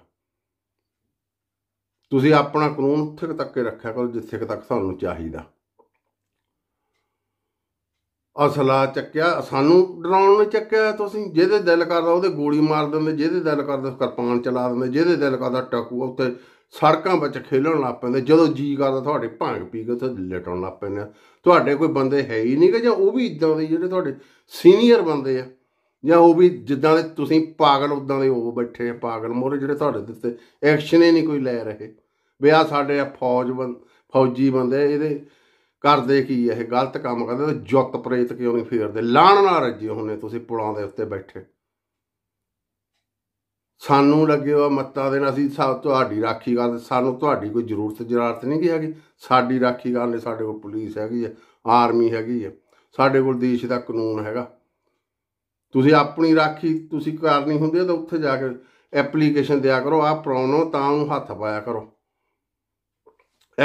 ਤੁਸੀਂ ਆਪਣਾ ਕਾਨੂੰਨ ਉੱਥੇ ਤੱਕ ਰੱਖਿਆ ਕਰੋ ਜਿੱਥੇ ਤੱਕ ਤੁਹਾਨੂੰ ਚਾਹੀਦਾ ਅਸਲਾ ਚੱਕਿਆ ਸਾਨੂੰ ਡਰਾਉਣ ਨੂੰ ਚੱਕਿਆ ਤੁਸੀਂ ਜਿਹਦੇ ਦਿਲ ਕਰਦਾ ਉਹਦੇ ਗੋਲੀ ਮਾਰ ਦਿੰਦੇ ਜਿਹਦੇ ਦਿਲ ਕਰਦਾ ਕਿਰਪਾਨ ਚਲਾ ਦਿੰਦੇ ਜਿਹਦੇ ਦਿਲ ਕਰਦਾ ਟੱਕੂ ਉੱਤੇ ਸੜਕਾਂ ਵਿੱਚ ਖੇਲਣ ਲੱਗ ਪੈਂਦੇ ਜਦੋਂ ਜੀ ਕਰਦਾ ਤੁਹਾਡੇ ਭਾਂਗ ਪੀ ਕੇ ਉੱਥੇ ਲਟਣ ਲੱਗ ਪੈਂਦੇ ਤੁਹਾਡੇ ਕੋਈ ਬੰਦੇ ਹੈ ਹੀ ਨਹੀਂ ਕਿ ਜਾਂ ਉਹ ਵੀ ਇਦਾਂ ਦੇ ਜਿਹੜੇ ਤੁਹਾਡੇ ਸੀਨੀਅਰ ਬੰਦੇ ਆ ਜਾਂ ਉਹ ਵੀ ਜਿੱਦਾਂ ਦੇ ਤੁਸੀਂ ਪਾਗਲ ਉਦਾਂ ਦੇ ਉਹ ਬੈਠੇ ਆ ਪਾਗਲ ਮੋਰੇ ਜਿਹੜੇ ਤੁਹਾਡੇ ਦਿੱਤੇ ਐਕਸ਼ਨ ਹੀ ਨਹੀਂ ਕੋਈ ਲੈ ਰਹੇ ਵੀ ਆ ਸਾਡੇ ਆ ਫੌਜ ਫੌਜੀ ਬੰਦੇ ਇਹਦੇ ਕਰਦੇ ਕੀ ਇਹ ਗਲਤ ਕੰਮ ਕਰਦੇ ਜੁੱਤ ਪ੍ਰੇਤ ਕਿਉਂ ਨਹੀਂ ਫੇਰਦੇ ਲਾਣ ਨਾਲ ਰੱਜੇ ਹੁੰਨੇ ਤੁਸੀਂ ਪੁਲਾਂ ਦੇ ਉੱਤੇ ਬੈਠੇ ਸਾਨੂੰ ਲੱਗਿਓ ਮੱਤਾ ਦੇਣਾ ਅਸੀਂ ਸਭ ਤੁਹਾਡੀ ਰਾਖੀ ਕਰਦੇ ਸਾਨੂੰ ਤੁਹਾਡੀ ਕੋਈ ਜ਼ਰੂਰਤ ਜ਼ਰਾਰਤ ਨਹੀਂ ਹੈਗੀ ਸਾਡੀ ਰਾਖੀ ਕਰਨੇ ਸਾਡੇ ਕੋਲ ਪੁਲਿਸ ਹੈਗੀ ਹੈ ਆਰਮੀ ਹੈਗੀ ਹੈ ਸਾਡੇ ਕੋਲ ਦੇਸ਼ ਦਾ ਕਾਨੂੰਨ ਹੈਗਾ ਤੁਸੀਂ ਆਪਣੀ ਰਾਖੀ ਤੁਸੀਂ ਕਰਨੀ ਹੁੰਦੀ ਹੈ ਤਾਂ ਉੱਥੇ ਜਾ ਕੇ ਐਪਲੀਕੇਸ਼ਨ ਦਿਆ ਕਰੋ ਆ ਪ੍ਰੋਨੋ ਤਾਂ ਨੂੰ ਹੱਥ ਪਾਇਆ ਕਰੋ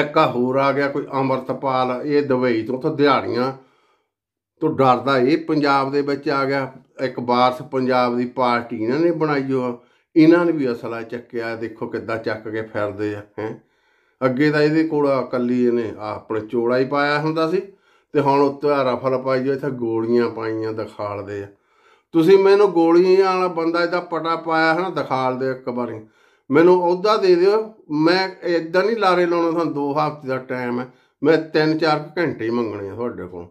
ਇੱਕ ਆ ਹੋਰ ਆ ਗਿਆ ਕੋਈ ਅਮਰਤਪਾਲ ਇਹ ਦਵਾਈ ਤੋਂ ਤਾਂ ਦਿਹਾੜੀਆਂ ਤੋਂ ਡਰਦਾ ਇਹ ਪੰਜਾਬ ਦੇ ਵਿੱਚ ਆ ਗਿਆ ਇੱਕ ਬਾਰਸ ਪੰਜਾਬ ਦੀ ਪਾਰਟੀ ਇਹਨਾਂ ਨੇ ਬਣਾਈ ਉਹ ਇਹਨਾਂ ਨੇ ਵੀ ਅਸਲਾ ਚੱਕਿਆ ਦੇਖੋ ਕਿੱਦਾਂ ਚੱਕ ਕੇ ਫਿਰਦੇ ਆ ਹੈ ਅੱਗੇ ਤਾਂ ਇਹਦੇ ਕੋਲ ਕੱਲੀ ਇਹਨੇ ਆਪਣੇ ਚੋੜਾ ਹੀ ਪਾਇਆ ਹੁੰਦਾ ਸੀ ਤੇ ਹੁਣ ਉੱਤੇ ਰਫਲ ਪਾਈ ਜੋ ਇੱਥੇ ਗੋਲੀਆਂ ਪਾਈਆਂ ਦਿਖਾਲਦੇ ਆ ਤੁਸੀਂ ਮੈਨੂੰ ਗੋਲੀਆਂ ਵਾਲਾ ਬੰਦਾ ਇਹਦਾ ਪਟਾ ਪਾਇਆ ਹੈ ਨਾ ਦਿਖਾਲਦੇ ਇੱਕ ਵਾਰੀ ਮੈਨੂੰ ਉਹਦਾ ਦੇ ਦਿਓ ਮੈਂ ਇਦਾਂ ਨਹੀਂ ਲਾਰੇ ਲਾਉਣਾ ਤੁਹਾਨੂੰ 2 ਹਫ਼ਤੇ ਦਾ ਟਾਈਮ ਹੈ ਮੈਂ 3-4 ਘੰਟੇ ਹੀ ਮੰਗਣੇ ਆ ਤੁਹਾਡੇ ਕੋਲ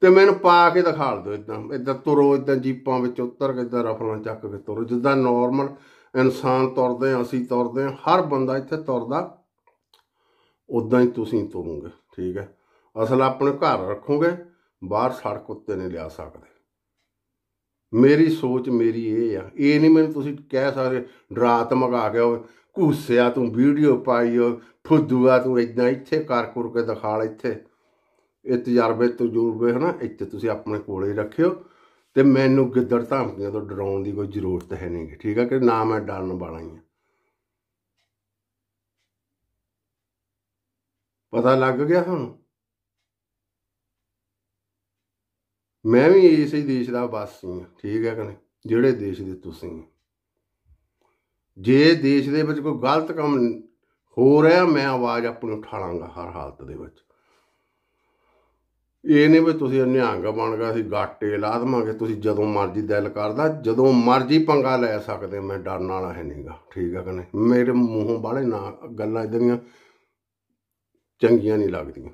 ਤੇ ਮੈਨੂੰ ਪਾ ਕੇ ਦਿਖਾ ਦਿਓ ਇਦਾਂ ਇਦਾਂ ਤੁਰੋ ਇਦਾਂ ਜੀਪਾਂ ਵਿੱਚ ਉਤਰ ਕੇ ਇਦਾਂ ਰਫਲਾਂ ਚੱਕ ਕੇ ਤੁਰੋ ਜਿੱਦਾਂ ਨਾਰਮਲ ਇਨਸਾਨ ਤੁਰਦੇ ਆ ਅਸੀਂ ਤੁਰਦੇ ਆ ਹਰ ਬੰਦਾ ਇੱਥੇ ਤੁਰਦਾ ਉਦਾਂ ਹੀ ਤੁਸੀਂ ਤੁਰੋਗੇ ਠੀਕ ਹੈ ਅਸਲ ਆਪਣੇ ਘਰ ਰੱਖੋਗੇ ਬਾਹਰ ਸੜਕ ਉੱਤੇ ਨਹੀਂ ਲਿਆ ਸਕਦੇ ਮੇਰੀ ਸੋਚ ਮੇਰੀ ਇਹ ਆ ਇਹ ਨਹੀਂ ਮੈਨੂੰ ਤੁਸੀਂ ਕਹਿ ਸਕਦੇ ਡਰਾਤ ਮਗਾ ਕੇ ਘੂਸਿਆ ਤੂੰ ਵੀਡੀਓ ਪਾਈ ਹੋ ਫੁੱਦੂਆ ਤੂੰ ਇਦਾਂ ਇੱਥੇ ਕਰ ਕਰ ਕੇ ਲੈ ਇੱਥੇ ਇਹ ਤਜਰਬੇ ਤਜਰਬੇ ਹਨਾ ਇੱਥੇ ਤੁਸੀਂ ਆਪਣੇ ਕੋਲੇ ਰੱਖਿਓ ਤੇ ਮੈਨੂੰ ਗਿੱਦੜ ਧਮਕੀਆਂ ਤੋਂ ਡਰਾਉਣ ਦੀ ਕੋਈ ਜ਼ਰੂਰਤ ਹੈ ਨਹੀਂ ਠੀਕ ਹੈ ਕਿ ਨਾ ਮੈਂ ਡਰਨ ਵਾਲਾ ਹਾਂ ਪਤਾ ਲੱਗ ਗਿਆ ਤੁਹਾਨੂੰ ਮੈਂ ਵੀ ਇਸੇ ਦੇਸ਼ ਦਾ ਵਾਸੀ ਹਾਂ ਠੀਕ ਹੈ ਕਿ ਜਿਹੜੇ ਦੇਸ਼ ਦੇ ਤੁਸੀਂ ਜੇ ਦੇਸ਼ ਦੇ ਵਿੱਚ ਕੋਈ ਗਲਤ ਕੰਮ ਹੋ ਰਿਹਾ ਮੈਂ ਆਵਾਜ਼ ਆਪਣੀ ਉਠਾ ਲਾਂਗਾ ਹਰ ਹਾਲਤ ਦੇ ਵਿੱਚ ਇਹ ਨਹੀਂ ਵੀ ਤੁਸੀਂ ਨਿਹੰਗ ਬਣ ਗਏ ਸੀ ਗਾਟੇ ਲਾ ਦਵਾਂਗੇ ਤੁਸੀਂ ਜਦੋਂ ਮਰਜ਼ੀ ਦਿਲ ਕਰਦਾ ਜਦੋਂ ਮਰਜ਼ੀ ਪੰਗਾ ਲੈ ਸਕਦੇ ਮੈਂ ਡਰਨ ਵਾਲਾ ਹੈ ਨਹੀਂਗਾ ਠੀਕ ਹੈ ਕਨੇ ਮੇਰੇ ਮੂੰਹੋਂ ਬਾਲੇ ਨਾ ਗੱਲਾਂ ਇਦਾਂ ਦੀਆਂ ਚੰਗੀਆਂ ਨਹੀਂ ਲੱਗਦੀਆਂ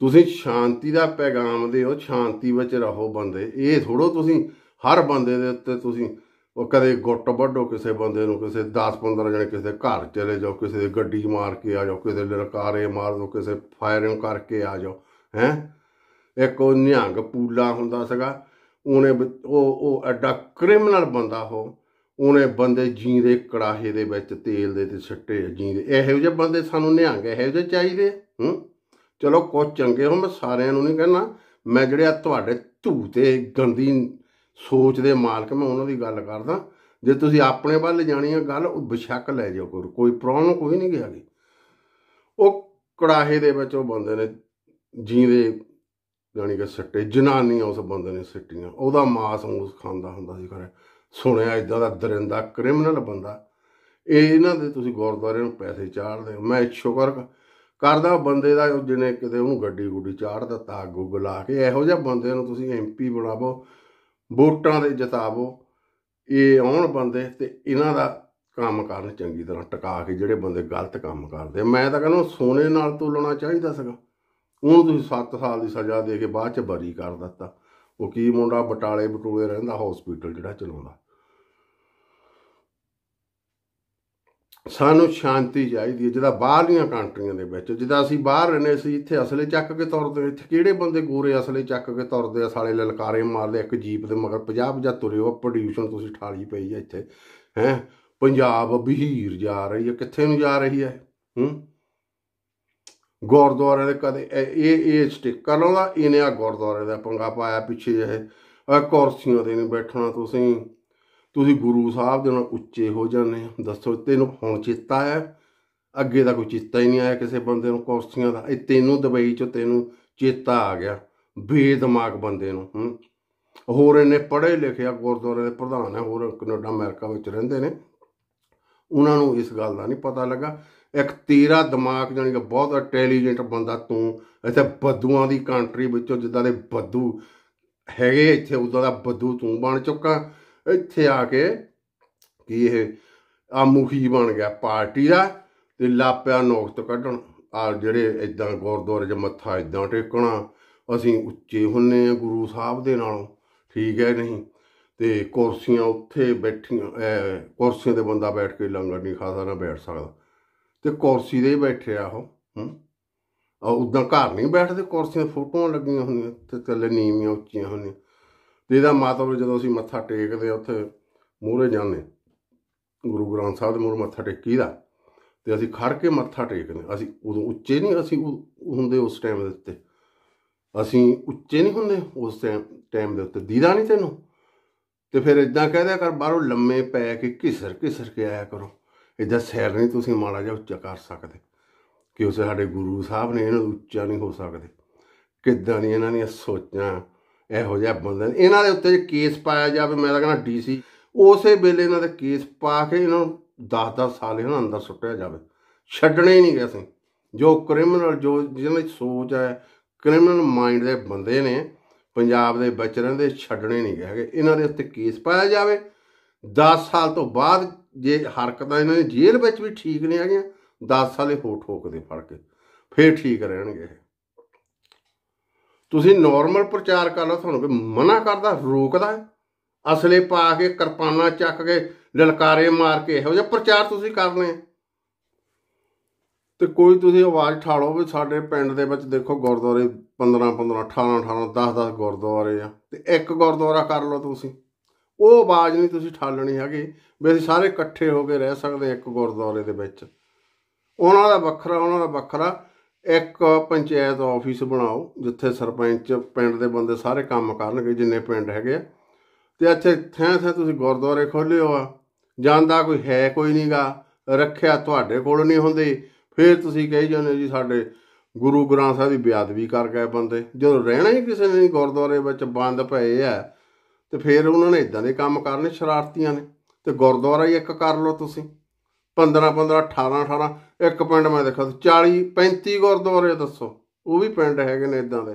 ਤੁਸੀਂ ਸ਼ਾਂਤੀ ਦਾ ਪੈਗਾਮ ਦਿਓ ਸ਼ਾਂਤੀ ਵਿੱਚ ਰਹੋ ਬੰਦੇ ਇਹ ਥੋੜੋ ਤੁਸੀਂ ਹਰ ਬੰਦੇ ਦੇ ਉੱਤੇ ਤੁਸੀਂ ਉਹ ਕਦੇ ਗੁੱਟ ਵੱਢੋ ਕਿਸੇ ਬੰਦੇ ਨੂੰ ਕਿਸੇ 10-15 ਜਣੇ ਕਿਸੇ ਘਰ ਚਲੇ ਜਾਓ ਕਿਸੇ ਦੀ ਗੱਡੀ ਮਾਰ ਕੇ ਆ ਜਾਓ ਕਿਸੇ ਲੜਕਾਰੇ ਰਕਾਰੇ ਮਾਰ ਦੋ ਕਿਸੇ ਫਾਇਰਿੰਗ ਕਰਕੇ ਆ ਜਾਓ ਹੈ ਇੱਕ ਉਹ ਨਿਹੰਗ ਪੂਲਾ ਹੁੰਦਾ ਸੀਗਾ ਉਹਨੇ ਉਹ ਉਹ ਐਡਾ ਕ੍ਰਿਮੀਨਲ ਬੰਦਾ ਹੋ ਉਹਨੇ ਬੰਦੇ ਜੀਂਦੇ ਕੜਾਹੇ ਦੇ ਵਿੱਚ ਤੇਲ ਦੇ ਤੇ ਛੱਟੇ ਜੀਂਦੇ ਇਹੋ ਜਿਹੇ ਬੰਦੇ ਸਾਨੂੰ ਨਿਹੰਗ ਇਹੋ ਜਿਹੇ ਚਾਹੀਦੇ ਹੂੰ ਚਲੋ ਕੁਝ ਚੰਗੇ ਹੋ ਮੈਂ ਸਾਰਿਆਂ ਨੂੰ ਨਹੀਂ ਕਹਿਣਾ ਮੈਂ ਜਿਹੜੇ ਤੁਹਾਡੇ ਧੂਤੇ ਗੰਦੀ ਸੋਚ ਦੇ ਮਾਲਕ ਮੈਂ ਉਹਨਾਂ ਦੀ ਗੱਲ ਕਰਦਾ ਜੇ ਤੁਸੀਂ ਆਪਣੇ ਵੱਲ ਜਾਣੀ ਹੈ ਗੱਲ ਉਹ ਬਿਸ਼ੱਕ ਲੈ ਜਾਓ ਕੋਈ ਕੋਈ ਪ੍ਰੋਬਲਮ ਕੋਈ ਨਹੀਂ ਗਿਆ ਜੀ ਉਹ ਕੜਾਹੇ ਦੇ ਵਿੱਚ ਉਹ ਬੰਦੇ ਨੇ ਜੀਂਦੇ ਜਾਨੀ ਕਿ ਸੱਟੇ ਜਨਾਨੀਆਂ ਉਸ ਬੰਦੇ ਨੇ ਸੱਟੀਆਂ ਉਹਦਾ ਮਾਸ ਉਸ ਖਾਂਦਾ ਹੁੰਦਾ ਸੀ ਕਰ ਸੁਣਿਆ ਇਦਾਂ ਦਾ ਦਰਿੰਦਾ ਕ੍ਰਿਮੀਨਲ ਬੰਦਾ ਇਹ ਇਹਨਾਂ ਦੇ ਤੁਸੀਂ ਗੁਰਦੁਆਰੇ ਨੂੰ ਪੈਸੇ ਚਾੜਦੇ ਮੈਂ ਸ਼ੁਕਰ ਕਰਦਾ ਬੰਦੇ ਦਾ ਜਿਹਨੇ ਕਿਤੇ ਉਹਨੂੰ ਗੱਡੀ ਗੁੱਡੀ ਚਾੜ ਦਿੱਤਾ ਅੱਗੋਂ ਗੁਲਾ ਕੇ ਇਹੋ ਜਿਹੇ ਬੰਦੇ ਨੂੰ ਤੁਸੀਂ ਐਮਪੀ ਬਣਾਵੋ ਵੋਟਾਂ ਦੇ ਜਿਤਾਵੋ ਇਹ ਆਉਣ ਬੰਦੇ ਤੇ ਇਹਨਾਂ ਦਾ ਕੰਮ ਕਰਨ ਚੰਗੀ ਤਰ੍ਹਾਂ ਟਿਕਾ ਕੇ ਜਿਹੜੇ ਬੰਦੇ ਗਲਤ ਕੰਮ ਕਰਦੇ ਮੈਂ ਤਾਂ ਕਹਿੰਦਾ ਸੋਨੇ ਨਾਲ ਤੋਲਣਾ ਚਾਹੀਦਾ ਸੀਗਾ ਉਹਨੂੰ ਤੁਸੀਂ 7 ਸਾਲ ਦੀ ਸਜ਼ਾ ਦੇ ਕੇ ਬਾਅਦ ਚ ਬਰੀ ਕਰ ਦਿੱਤਾ ਉਹ ਕੀ ਮੁੰਡਾ ਬਟਾਲੇ ਬਟੂਲੇ ਰਹਿੰਦਾ ਹਸਪੀਟਲ ਜਿਹੜਾ ਚਲਾਉਂਦਾ ਸਾਨੂੰ ਸ਼ਾਂਤੀ ਚਾਹੀਦੀ ਹੈ ਜਿਹੜਾ ਬਾਹਰਲੀਆਂ ਕੰਟਰੀਆਂ ਦੇ ਵਿੱਚ ਜਿੱਦਾਂ ਅਸੀਂ ਬਾਹਰ ਰਹਿੰਦੇ ਸੀ ਇੱਥੇ ਅਸਲੇ ਚੱਕ ਕੇ ਤੁਰਦੇ ਇੱਥੇ ਕਿਹੜੇ ਬੰਦੇ ਗੋਰੇ ਅਸਲੇ ਚੱਕ ਕੇ ਤੁਰਦੇ ਆ ਸਾਲੇ ਲਲਕਾਰੇ ਮਾਰਦੇ ਇੱਕ ਜੀਪ ਦੇ ਮਗਰ 50 50 ਤੁਰੇ ਉਹ ਪ੍ਰੋਡਿਊਸ਼ਨ ਤੁਸੀਂ ਠਾਲੀ ਪਈ ਹੈ ਇੱਥੇ ਹੈ ਪੰਜਾਬ ਬਹੀਰ ਜਾ ਰਹੀ ਹੈ ਕਿੱਥੇ ਨੂੰ ਜਾ ਰਹੀ ਹੈ ਹੂੰ ਗੁਰਦੁਆਰੇ ਦੇ ਕਦੇ ਇਹ ਇਹ ਸਟicker ਲਾਉਂਦਾ ਇਹਨੇ ਆ ਗੁਰਦੁਆਰੇ ਦਾ ਪੰਗਾ ਪਾਇਆ ਪਿੱਛੇ ਇਹ ਕੁਰਸੀਆਂ ਦੇ ਨੇ ਬੈਠਣਾ ਤੁਸੀਂ ਤੁਸੀਂ ਗੁਰੂ ਸਾਹਿਬ ਦੇ ਨਾਲ ਉੱਚੇ ਹੋ ਜਾਂਦੇ ਹੋ ਦੱਸੋ ਤੈਨੂੰ ਹੁਣ ਚੇਤਾ ਆ ਅੱਗੇ ਦਾ ਕੋਈ ਚੇਤਾ ਹੀ ਨਹੀਂ ਆਇਆ ਕਿਸੇ ਬੰਦੇ ਨੂੰ ਕੌਸਤੀਆਂ ਦਾ ਇਹ ਤੈਨੂੰ ਦਵਾਈ ਚ ਤੈਨੂੰ ਚੇਤਾ ਆ ਗਿਆ ਬੇਦਿਮਾਗ ਬੰਦੇ ਨੂੰ ਹੂੰ ਹੋਰ ਇਹਨੇ ਪੜ੍ਹੇ ਲਿਖਿਆ ਗੁਰਦੁਆਰੇ ਦੇ ਪ੍ਰਧਾਨ ਹੈ ਹੋਰ ਕੈਨੇਡਾ ਅਮਰੀਕਾ ਵਿੱਚ ਰਹਿੰਦੇ ਨੇ ਉਹਨਾਂ ਨੂੰ ਇਸ ਗੱਲ ਦਾ ਨਹੀਂ ਪਤਾ ਲੱਗਾ ਇੱਕ ਤੇਰਾ ਦਿਮਾਗ ਜਾਨੀ ਕਿ ਬਹੁਤ ਇੰਟੈਲੀਜੈਂਟ ਬੰਦਾ ਤੂੰ ਇੱਥੇ ਬੱਦੂਆਂ ਦੀ ਕੰਟਰੀ ਵਿੱਚੋਂ ਜਿੱਦਾਂ ਦੇ ਬੱਦੂ ਹੈਗੇ ਇੱਥੇ ਉਦਾਂ ਦਾ ਬੱਦੂ ਤੂੰ ਬਣ ਚੁੱਕਾ ਇੱਥੇ ਆ ਕੇ ਕੀ ਇਹ ਆਮੁਖੀ ਬਣ ਗਿਆ ਪਾਰਟੀ ਦਾ ਤੇ ਲਾਪਿਆ ਨੋਖਤ ਕੱਢਣ ਆ ਜਿਹੜੇ ਇਦਾਂ ਗੁਰਦੁਆਰੇ 'ਚ ਮੱਥਾ ਇਦਾਂ ਟੇਕਣਾ ਅਸੀਂ ਉੱਚੇ ਹੁੰਨੇ ਆ ਗੁਰੂ ਸਾਹਿਬ ਦੇ ਨਾਲੋਂ ਠੀਕ ਹੈ ਨਹੀਂ ਤੇ ਕੁਰਸੀਆਂ ਉੱਥੇ ਬੈਠੀਆਂ ਕੁਰਸੀਆਂ ਤੇ ਬੰਦਾ ਬੈਠ ਕੇ ਲੰਗਰ ਨਹੀਂ ਖਾ ਸਕਦਾ ਬੈਠ ਸਕਦਾ ਤੇ ਕੁਰਸੀ ਦੇ ਬੈਠੇ ਆ ਉਹ ਹੂੰ ਉਦਾਂ ਘਰ ਨਹੀਂ ਬੈਠਦੇ ਕੁਰਸੀਆਂ ਫੋਟੋਆਂ ਲੱਗੀਆਂ ਹੁੰਦੀਆਂ ਤੇ ਥੱਲੇ ਨੀਵੀਆਂ ਉੱਚੀਆਂ ਹੁੰਦੀਆਂ ਤੇ ਇਹਦਾ ਮਤਲਬ ਜਦੋਂ ਅਸੀਂ ਮੱਥਾ ਟੇਕਦੇ ਉੱਥੇ ਮੂਹਰੇ ਜਾਂਦੇ ਗੁਰੂ ਗ੍ਰੰਥ ਸਾਹਿਬ ਦੇ ਮੂਹਰੇ ਮੱਥਾ ਟੇਕੀਦਾ ਤੇ ਅਸੀਂ ਖੜ ਕੇ ਮੱਥਾ ਟੇਕਦੇ ਅਸੀਂ ਉਦੋਂ ਉੱਚੇ ਨਹੀਂ ਅਸੀਂ ਹੁੰਦੇ ਉਸ ਟਾਈਮ ਦੇ ਉੱਤੇ ਅਸੀਂ ਉੱਚੇ ਨਹੀਂ ਹੁੰਦੇ ਉਸ ਟਾਈਮ ਦੇ ਉੱਤੇ ਦੀਦਾ ਨਹੀਂ ਤੈਨੂੰ ਤੇ ਫਿਰ ਇਦਾਂ ਕਹਦੇ ਕਰ ਬਾਹਰੋਂ ਲੰਮੇ ਪੈ ਕੇ ਘਿਸਰ ਘਿਸਰ ਕੇ ਆਇਆ ਕਰੋ ਇਦਾਂ ਸੈਰ ਨਹੀਂ ਤੁਸੀਂ ਮਾੜਾ ਜਿਹਾ ਉੱਚਾ ਕਰ ਸਕਦੇ ਕਿ ਉਸ ਸਾਡੇ ਗੁਰੂ ਸਾਹਿਬ ਨੇ ਇਹਨਾਂ ਉੱਚਾ ਨਹੀਂ ਹੋ ਸਕਦੇ ਕਿੱਦਾਂ ਨਹੀਂ ਇਹਨਾਂ ਦੀਆਂ ਸੋਚਾਂ ਇਹੋ ਜਿਹਾ ਬੰਦੇ ਇਹਨਾਂ ਦੇ ਉੱਤੇ ਕੇਸ ਪਾਇਆ ਜਾਵੇ ਮੈਂ ਤਾਂ ਕਹਿੰਦਾ ਡੀਸੀ ਉਸੇ ਵੇਲੇ ਇਹਨਾਂ ਦੇ ਕੇਸ ਪਾ ਕੇ ਇਹਨਾਂ ਨੂੰ 10-10 ਸਾਲ ਇਹਨਾਂ ਨੂੰ ਅੰਦਰ ਸੁੱਟਿਆ ਜਾਵੇ ਛੱਡਣੇ ਹੀ ਨਹੀਂ ਗਏ ਅਸੀਂ ਜੋ ਕ੍ਰਿਮੀਨਲ ਜੋ ਜਿਹਨਾਂ ਦੀ ਸੋਚ ਹੈ ਕ੍ਰਿਮੀਨਲ ਮਾਈਂਡ ਦੇ ਬੰਦੇ ਨੇ ਪੰਜਾਬ ਦੇ ਵਿੱਚ ਰਹਿੰਦੇ ਛੱਡਣੇ ਨਹੀਂ ਗਏ ਇਹਨਾਂ ਦੇ ਉੱਤੇ ਕੇਸ ਪਾਇਆ ਜਾਵੇ 10 ਸਾਲ ਤੋਂ ਬਾਅਦ ਜੇ ਹਰਕਤਾਂ ਇਹਨਾਂ ਨੇ ਜੇਲ੍ਹ ਵਿੱਚ ਵੀ ਠੀਕ ਨਹੀਂ ਹੈਗੀਆਂ 10 ਸਾਲੇ ਹੋ ਠੋਕਦੇ ਫੜ ਕੇ ਫੇਰ ਠੀਕ ਰਹਿਣਗੇ ਤੁਸੀਂ ਨਾਰਮਲ ਪ੍ਰਚਾਰ ਕਰ ਲਓ ਤੁਹਾਨੂੰ ਕੋਈ ਮਨਾ ਕਰਦਾ ਰੋਕਦਾ ਅਸਲੇ ਪਾ ਕੇ ਕਿਰਪਾਨਾਂ ਚੱਕ ਕੇ ਲਲਕਾਰੇ ਮਾਰ ਕੇ ਇਹੋ ਜਿਹਾ ਪ੍ਰਚਾਰ ਤੁਸੀਂ ਕਰਨੇ ਤੇ ਕੋਈ ਤੁਸੀਂ ਆਵਾਜ਼ ਠਾਲੋ ਵੀ ਸਾਡੇ ਪਿੰਡ ਦੇ ਵਿੱਚ ਦੇਖੋ ਗੁਰਦੁਆਰੇ 15 15 18 18 10 10 ਗੁਰਦੁਆਰੇ ਆ ਤੇ ਇੱਕ ਗੁਰਦੁਆਰਾ ਕਰ ਲਓ ਤੁਸੀਂ ਉਹ ਆਵਾਜ਼ ਨਹੀਂ ਤੁਸੀਂ ਠਾਲਣੀ ਹੈਗੀ ਵੀ ਅਸੀਂ ਸਾਰੇ ਇਕੱਠੇ ਹੋ ਕੇ ਰਹਿ ਸਕਦੇ ਇੱਕ ਗੁਰਦੁਆਰੇ ਦੇ ਵਿੱਚ ਉਹਨਾਂ ਦਾ ਵੱਖਰਾ ਉਹਨਾਂ ਦਾ ਵੱਖਰਾ ਇੱਕ ਪੰਚਾਇਤ ਆਫਿਸ ਬਣਾਓ ਜਿੱਥੇ ਸਰਪੰਚ ਪਿੰਡ ਦੇ ਬੰਦੇ ਸਾਰੇ ਕੰਮ ਕਰਨਗੇ ਜਿੰਨੇ ਪਿੰਡ ਹੈਗੇ ਆ ਤੇ ਇੱਥੇ ਥੈਂ ਥੈਂ ਤੁਸੀਂ ਗੁਰਦੁਆਰੇ ਖੋਲਿਓ ਆ ਜਾਂਦਾ ਕੋਈ ਹੈ ਕੋਈ ਨਹੀਂਗਾ ਰੱਖਿਆ ਤੁਹਾਡੇ ਕੋਲ ਨਹੀਂ ਹੁੰਦੀ ਫਿਰ ਤੁਸੀਂ ਕਹੀ ਜਾਂਦੇ ਜੀ ਸਾਡੇ ਗੁਰੂ ਗ੍ਰੰਥ ਸਾਹਿਬ ਦੀ ਬਿਆਦਵੀ ਕਰ ਗਏ ਬੰਦੇ ਜਦੋਂ ਰਹਿਣਾ ਹੀ ਕਿਸੇ ਨੇ ਗੁਰਦੁਆਰੇ ਵਿੱਚ ਬੰਦ ਪਏ ਆ ਤੇ ਫਿਰ ਉਹਨਾਂ ਨੇ ਇਦਾਂ ਦੇ ਕੰਮ ਕਰਨੇ ਸ਼ਰਾਰਤੀਆਂ ਨੇ ਤੇ ਗੁਰਦੁਆਰਾ ਹੀ ਇੱਕ ਕਰ ਲਓ ਤੁਸੀਂ 15 15 18 18 ਇੱਕ ਪਿੰਡ ਮੈਂ ਦੇਖਿਆ 40 35 ਗੁਰਦੁਆਰੇ ਦੱਸੋ ਉਹ ਵੀ ਪਿੰਡ ਹੈਗੇ ਨੇ ਇਦਾਂ ਦੇ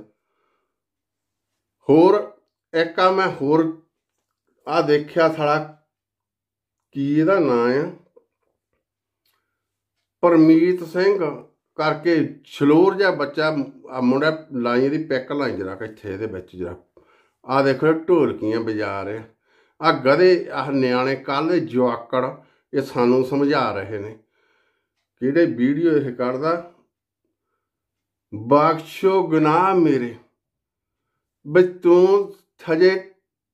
ਹੋਰ ਇੱਕ ਆ ਮੈਂ ਹੋਰ ਆ ਦੇਖਿਆ ਸਾਲਾ ਕੀ ਇਹਦਾ ਨਾਂ ਆ ਪਰਮੀਤ ਸਿੰਘ ਕਰਕੇ ਛਲੋਰ ਜਾਂ ਬੱਚਾ ਆ ਮੁੰਡਾ ਲਾਈ ਦੀ ਪੈਕ ਲਾਈ ਜਰਾ ਇੱਥੇ ਇਹਦੇ ਵਿੱਚ ਜਰਾ ਆ ਦੇਖੋ ਢੋਲਕੀਆਂ ਬਾਜ਼ਾਰ ਆ ਗਦੇ ਆ ਨਿਆਣੇ ਕੱਲ ਜੁਆਕੜ ਇਹ ਸਾਨੂੰ ਸਮਝਾ ਰਹੇ ਨੇ ਕਿਹੜੇ ਵੀਡੀਓ ਇਹ ਕਰਦਾ ਬਖਸ਼ੋ ਗੁਨਾਹ ਮੇਰੇ ਬਈ ਤੂੰ ਥਜੇ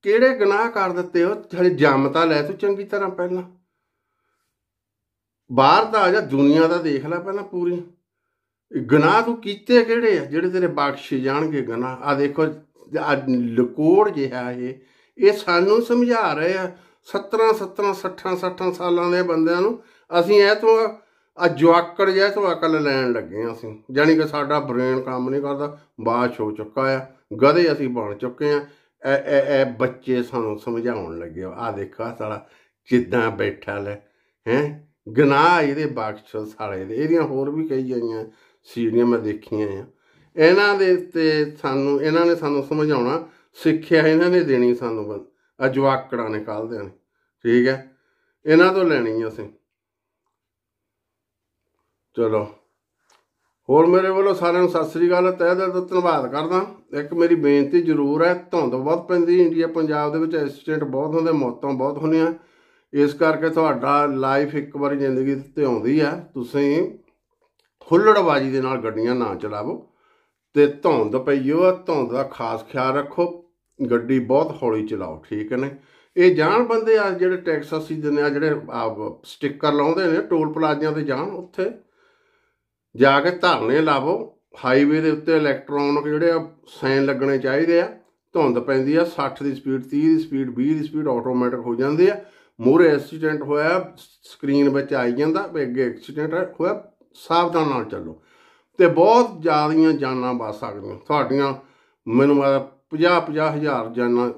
ਕਿਹੜੇ ਗੁਨਾਹ ਕਰ ਦਿੱਤੇ ਹੋ ਥਲੇ ਜੰਮ ਤਾਂ ਲੈ ਤੂੰ ਚੰਗੀ ਤਰ੍ਹਾਂ ਪਹਿਲਾਂ ਬਾਹਰ ਦਾ ਆ ਜਾ ਦੁਨੀਆ ਦਾ ਦੇਖ ਲੈ ਪਹਿਲਾਂ ਪੂਰੀ ਗੁਨਾਹ ਤੂੰ ਕੀਤੇ ਕਿਹੜੇ ਆ ਜਿਹੜੇ ਤੇਰੇ ਬਖਸ਼ੇ ਜਾਣਗੇ ਗੁਨਾਹ ਆ ਦੇਖੋ ਲਕੋੜ ਜਿਹਾ ਇਹ ਇਹ ਸਾਨੂੰ ਸਮਝਾ ਰਹੇ ਆ 17 17 60 60 ਸਾਲਾਂ ਦੇ ਬੰਦਿਆਂ ਨੂੰ ਅਸੀਂ ਇਹ ਤੋਂ ਆ ਜਵਾਕੜ ਜਿਹਾ ਤੋਂ ਅਕਲ ਲੈਣ ਲੱਗੇ ਆ ਅਸੀਂ ਜਾਨੀ ਕਿ ਸਾਡਾ ਬ੍ਰੇਨ ਕੰਮ ਨਹੀਂ ਕਰਦਾ ਬਾਸ਼ ਹੋ ਚੁੱਕਾ ਆ ਗਧੇ ਅਸੀਂ ਬਣ ਚੁੱਕੇ ਆ ਐ ਐ ਐ ਬੱਚੇ ਸਾਨੂੰ ਸਮਝਾਉਣ ਲੱਗੇ ਆ ਦੇਖਾ ਸਾਲਾ ਜਿੱਦਾਂ ਬੈਠਾ ਲੈ ਹੈ ਗਨਾਹ ਇਹਦੇ ਬਖਸ਼ ਸਾਲੇ ਦੇ ਇਹਦੀਆਂ ਹੋਰ ਵੀ ਕਈ ਜਾਈਆਂ ਸੀੜੀਆਂ ਮੈਂ ਦੇਖੀਆਂ ਆ ਇਹਨਾਂ ਦੇ ਤੇ ਸਾਨੂੰ ਇਹਨਾਂ ਨੇ ਸਾਨੂੰ ਸਮਝਾਉਣਾ ਸਿੱਖਿਆ ਇਹਨਾਂ ਨੇ ਦੇਣੀ ਸਾਨੂੰ ਅਜਵਾਕੜਾ ਨਿਕਾਲਦੇ ਨੇ ਠੀਕ ਹੈ ਇਹਨਾਂ ਤੋਂ ਲੈਣੀ ਅਸੀਂ ਚਲੋ ਹੋਰ ਮੇਰੇ ਵੱਲੋਂ ਸਾਰਿਆਂ ਨੂੰ ਸਤਿ ਸ੍ਰੀ ਅਕਾਲ ਤਹਿ ਦਾ ਧੰਨਵਾਦ ਕਰਦਾ ਇੱਕ ਮੇਰੀ ਬੇਨਤੀ ਜ਼ਰੂਰ ਹੈ ਧੁੰਦ ਬਹੁਤ ਪੈਂਦੀ ਇੰਡੀਆ ਪੰਜਾਬ ਦੇ ਵਿੱਚ ਐਕਸੀਡੈਂਟ ਬਹੁਤ ਹੁੰਦੇ ਮੌਤਾਂ ਬਹੁਤ ਹੁੰਦੀਆਂ ਇਸ ਕਰਕੇ ਤੁਹਾਡਾ ਲਾਈਫ ਇੱਕ ਵਾਰੀ ਜ਼ਿੰਦਗੀ ਤੇ ਆਉਂਦੀ ਆ ਤੁਸੀਂ ਖੁੱਲੜਵਾਜੀ ਦੇ ਨਾਲ ਗੱਡੀਆਂ ਨਾ ਚਲਾਵੋ ਤੇ ਧੁੰਦ ਪਈਓ ਧੁੰਦ ਦਾ ਖਾਸ ਖਿਆਲ ਰੱਖੋ ਗੱਡੀ ਬਹੁਤ ਹੌਲੀ ਚਲਾਓ ਠੀਕ ਹੈ ਨੇ ਇਹ ਜਾਣ ਬੰਦੇ ਆ ਜਿਹੜੇ ਟੈਕਸ ਅਸੀਂ ਦਿੰਦੇ ਆ ਜਿਹੜੇ ਸਟicker ਲਾਉਂਦੇ ਨੇ ਟੋਲ ਪਲਾਜ਼ਿਆਂ ਤੇ ਜਾਣ ਉੱਥੇ ਜਾ ਕੇ ਧਰਨੇ ਲਾਵੋ ਹਾਈਵੇ ਦੇ ਉੱਤੇ ਇਲੈਕਟ੍ਰੋਨਿਕ ਜਿਹੜੇ ਆ ਸਾਈਨ ਲੱਗਣੇ ਚਾਹੀਦੇ ਆ ਧੁੰਦ ਪੈਂਦੀ ਆ 60 ਦੀ ਸਪੀਡ 30 ਦੀ ਸਪੀਡ 20 ਦੀ ਸਪੀਡ ਆਟੋਮੈਟਿਕ ਹੋ ਜਾਂਦੇ ਆ ਮੂਰੇ ਐਕਸੀਡੈਂਟ ਹੋਇਆ ਸਕਰੀਨ ਵਿੱਚ ਆਈ ਜਾਂਦਾ ਵੀ ਅੱਗੇ ਐਕਸੀਡੈਂਟ ਹੋਇਆ ਸਾਵਧਾਨ ਨਾਲ ਚੱਲੋ ਤੇ ਬਹੁਤ ਜ਼ਿਆਦੀਆਂ ਜਾਨਾਂ ਬਚ ਸਕਦੀਆਂ ਤੁਹਾਡੀਆਂ ਮੈਨੂੰ 50 50 ਹਜ਼ਾਰ ਜਾਨਾਂ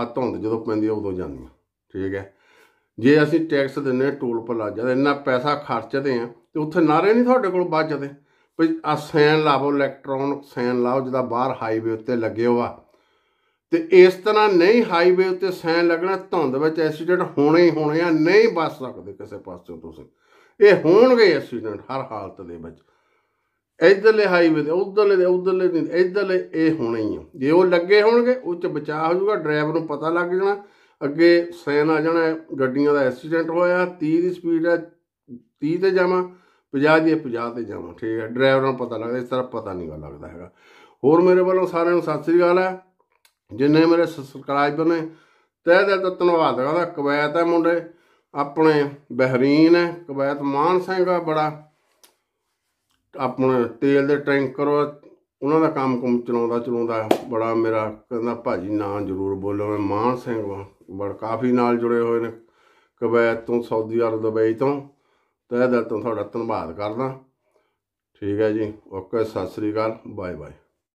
ਆਤ ਹੁੰਦੇ ਜਦੋਂ ਪੈਂਦੀ ਉਦੋਂ ਜਾਂਦੀਆਂ ਠੀਕ ਹੈ ਜੇ ਅਸੀਂ ਟੈਕਸ ਦਿੰਨੇ ਟੋਲ ਪਲਾਜ਼ਾ ਜਾਂਦਾ ਇੰਨਾ ਪੈਸਾ ਖਰਚਦੇ ਆ ਤੇ ਉੱਥੇ ਨਾਰੇ ਨਹੀਂ ਤੁਹਾਡੇ ਕੋਲ ਬਚਦੇ ਵੀ ਆ ਸੈਨ ਲਾਓ ਇਲੈਕਟ੍ਰੋਨਿਕ ਸੈਨ ਲਾਓ ਜਿਹਦਾ ਬਾਹਰ ਹਾਈਵੇ ਉੱਤੇ ਲੱਗੇ ਆ ਤੇ ਇਸ ਤਰ੍ਹਾਂ ਨਹੀਂ ਹਾਈਵੇ ਉੱਤੇ ਸੈਨ ਲੱਗਣਾ ਧੁੰਦ ਵਿੱਚ ਐਕਸੀਡੈਂਟ ਹੋਣੇ ਹੀ ਹੋਣੇ ਆ ਨਹੀਂ ਬਚ ਸਕਦੇ ਕਿਸੇ ਪਾਸੇ ਤੁਸੀਂ ਇਹ ਹੋਣਗੇ ਐਕਸੀਡੈਂਟ ਹਰ ਹਾਲਤ ਦੇ ਵਿੱਚ ਇਧਰਲੇ ਹਾਈਵੇ ਤੇ ਉਧਰਲੇ ਤੇ ਉਧਰਲੇ ਨਹੀਂ ਇਧਰਲੇ ਇਹ ਹੋਣੇ ਹੀ ਆ ਜੇ ਉਹ ਲੱਗੇ ਹੋਣਗੇ ਉਹ ਚ ਬਚਾਅ ਹੋ ਜਾਊਗਾ ਡਰਾਈਵਰ ਨੂੰ ਪਤਾ ਲੱਗ ਜਾਣਾ ਅੱਗੇ ਸੈਨ ਆ ਜਾਣਾ ਗੱਡੀਆਂ ਦਾ ਐਕਸੀਡੈਂਟ ਹੋਇਆ 30 ਦੀ ਸਪੀਡ ਹੈ 30 ਤੇ ਜਾਵਾਂ 50 ਦੀ 50 ਤੇ ਜਾਵਾਂ ਠੀਕ ਹੈ ਡਰਾਈਵਰ ਨੂੰ ਪਤਾ ਲੱਗਦਾ ਇਸ ਤਰ੍ਹਾਂ ਪਤਾ ਨਹੀਂ ਲੱਗਦਾ ਹੈਗਾ ਹੋਰ ਮੇਰੇ ਵੱਲੋਂ ਸਾਰਿਆਂ ਨੂੰ ਸਤਿ ਸ੍ਰੀ ਅਕਾਲ ਹੈ ਜਿੰਨੇ ਮੇਰੇ ਸਬਸਕ੍ਰਾਈਬਰ ਨੇ ਤਹਿ ਦਿਲ ਤੋਂ ਧੰਨਵਾਦ ਕਰਦਾ ਕਵੈਤ ਹੈ ਮੁੰਡੇ ਆਪਣੇ ਬਹਿਰੀਨ ਹੈ ਕਵੈਤ ਮਾਨ ਸਿੰਘ ਦਾ ਬੜਾ ਆਪਣੇ ਤੇਲ ਦੇ ਟੈਂਕਰ ਉਹਨਾਂ ਦਾ ਕੰਮ ਕੰਮ ਚਲਾਉਂਦਾ ਚਲਾਉਂਦਾ ਬੜਾ ਮੇਰਾ ਕਹਿੰਦਾ ਭਾਜੀ ਨਾਂ ਜ਼ਰੂਰ ਬੋਲੋ ਮੈਂ ਮਾਨ ਸਿੰਘ ਵਾ ਬੜ ਕਾਫੀ ਨਾਲ ਜੁੜੇ ਹੋਏ ਨੇ ਕਵੈਤ ਤੋਂ ਸਾਊਦੀ ਅਰਬ ਦੁਬਈ ਤੋਂ ਤਹਿ ਦਿਲ ਤੋਂ ਤੁਹਾਡਾ ਧੰਨਵਾਦ ਕਰਦਾ ਠੀਕ ਹੈ ਜੀ ਓਕੇ ਸਤਿ ਸ੍ਰੀ ਅਕਾਲ ਬਾਏ ਬਾਏ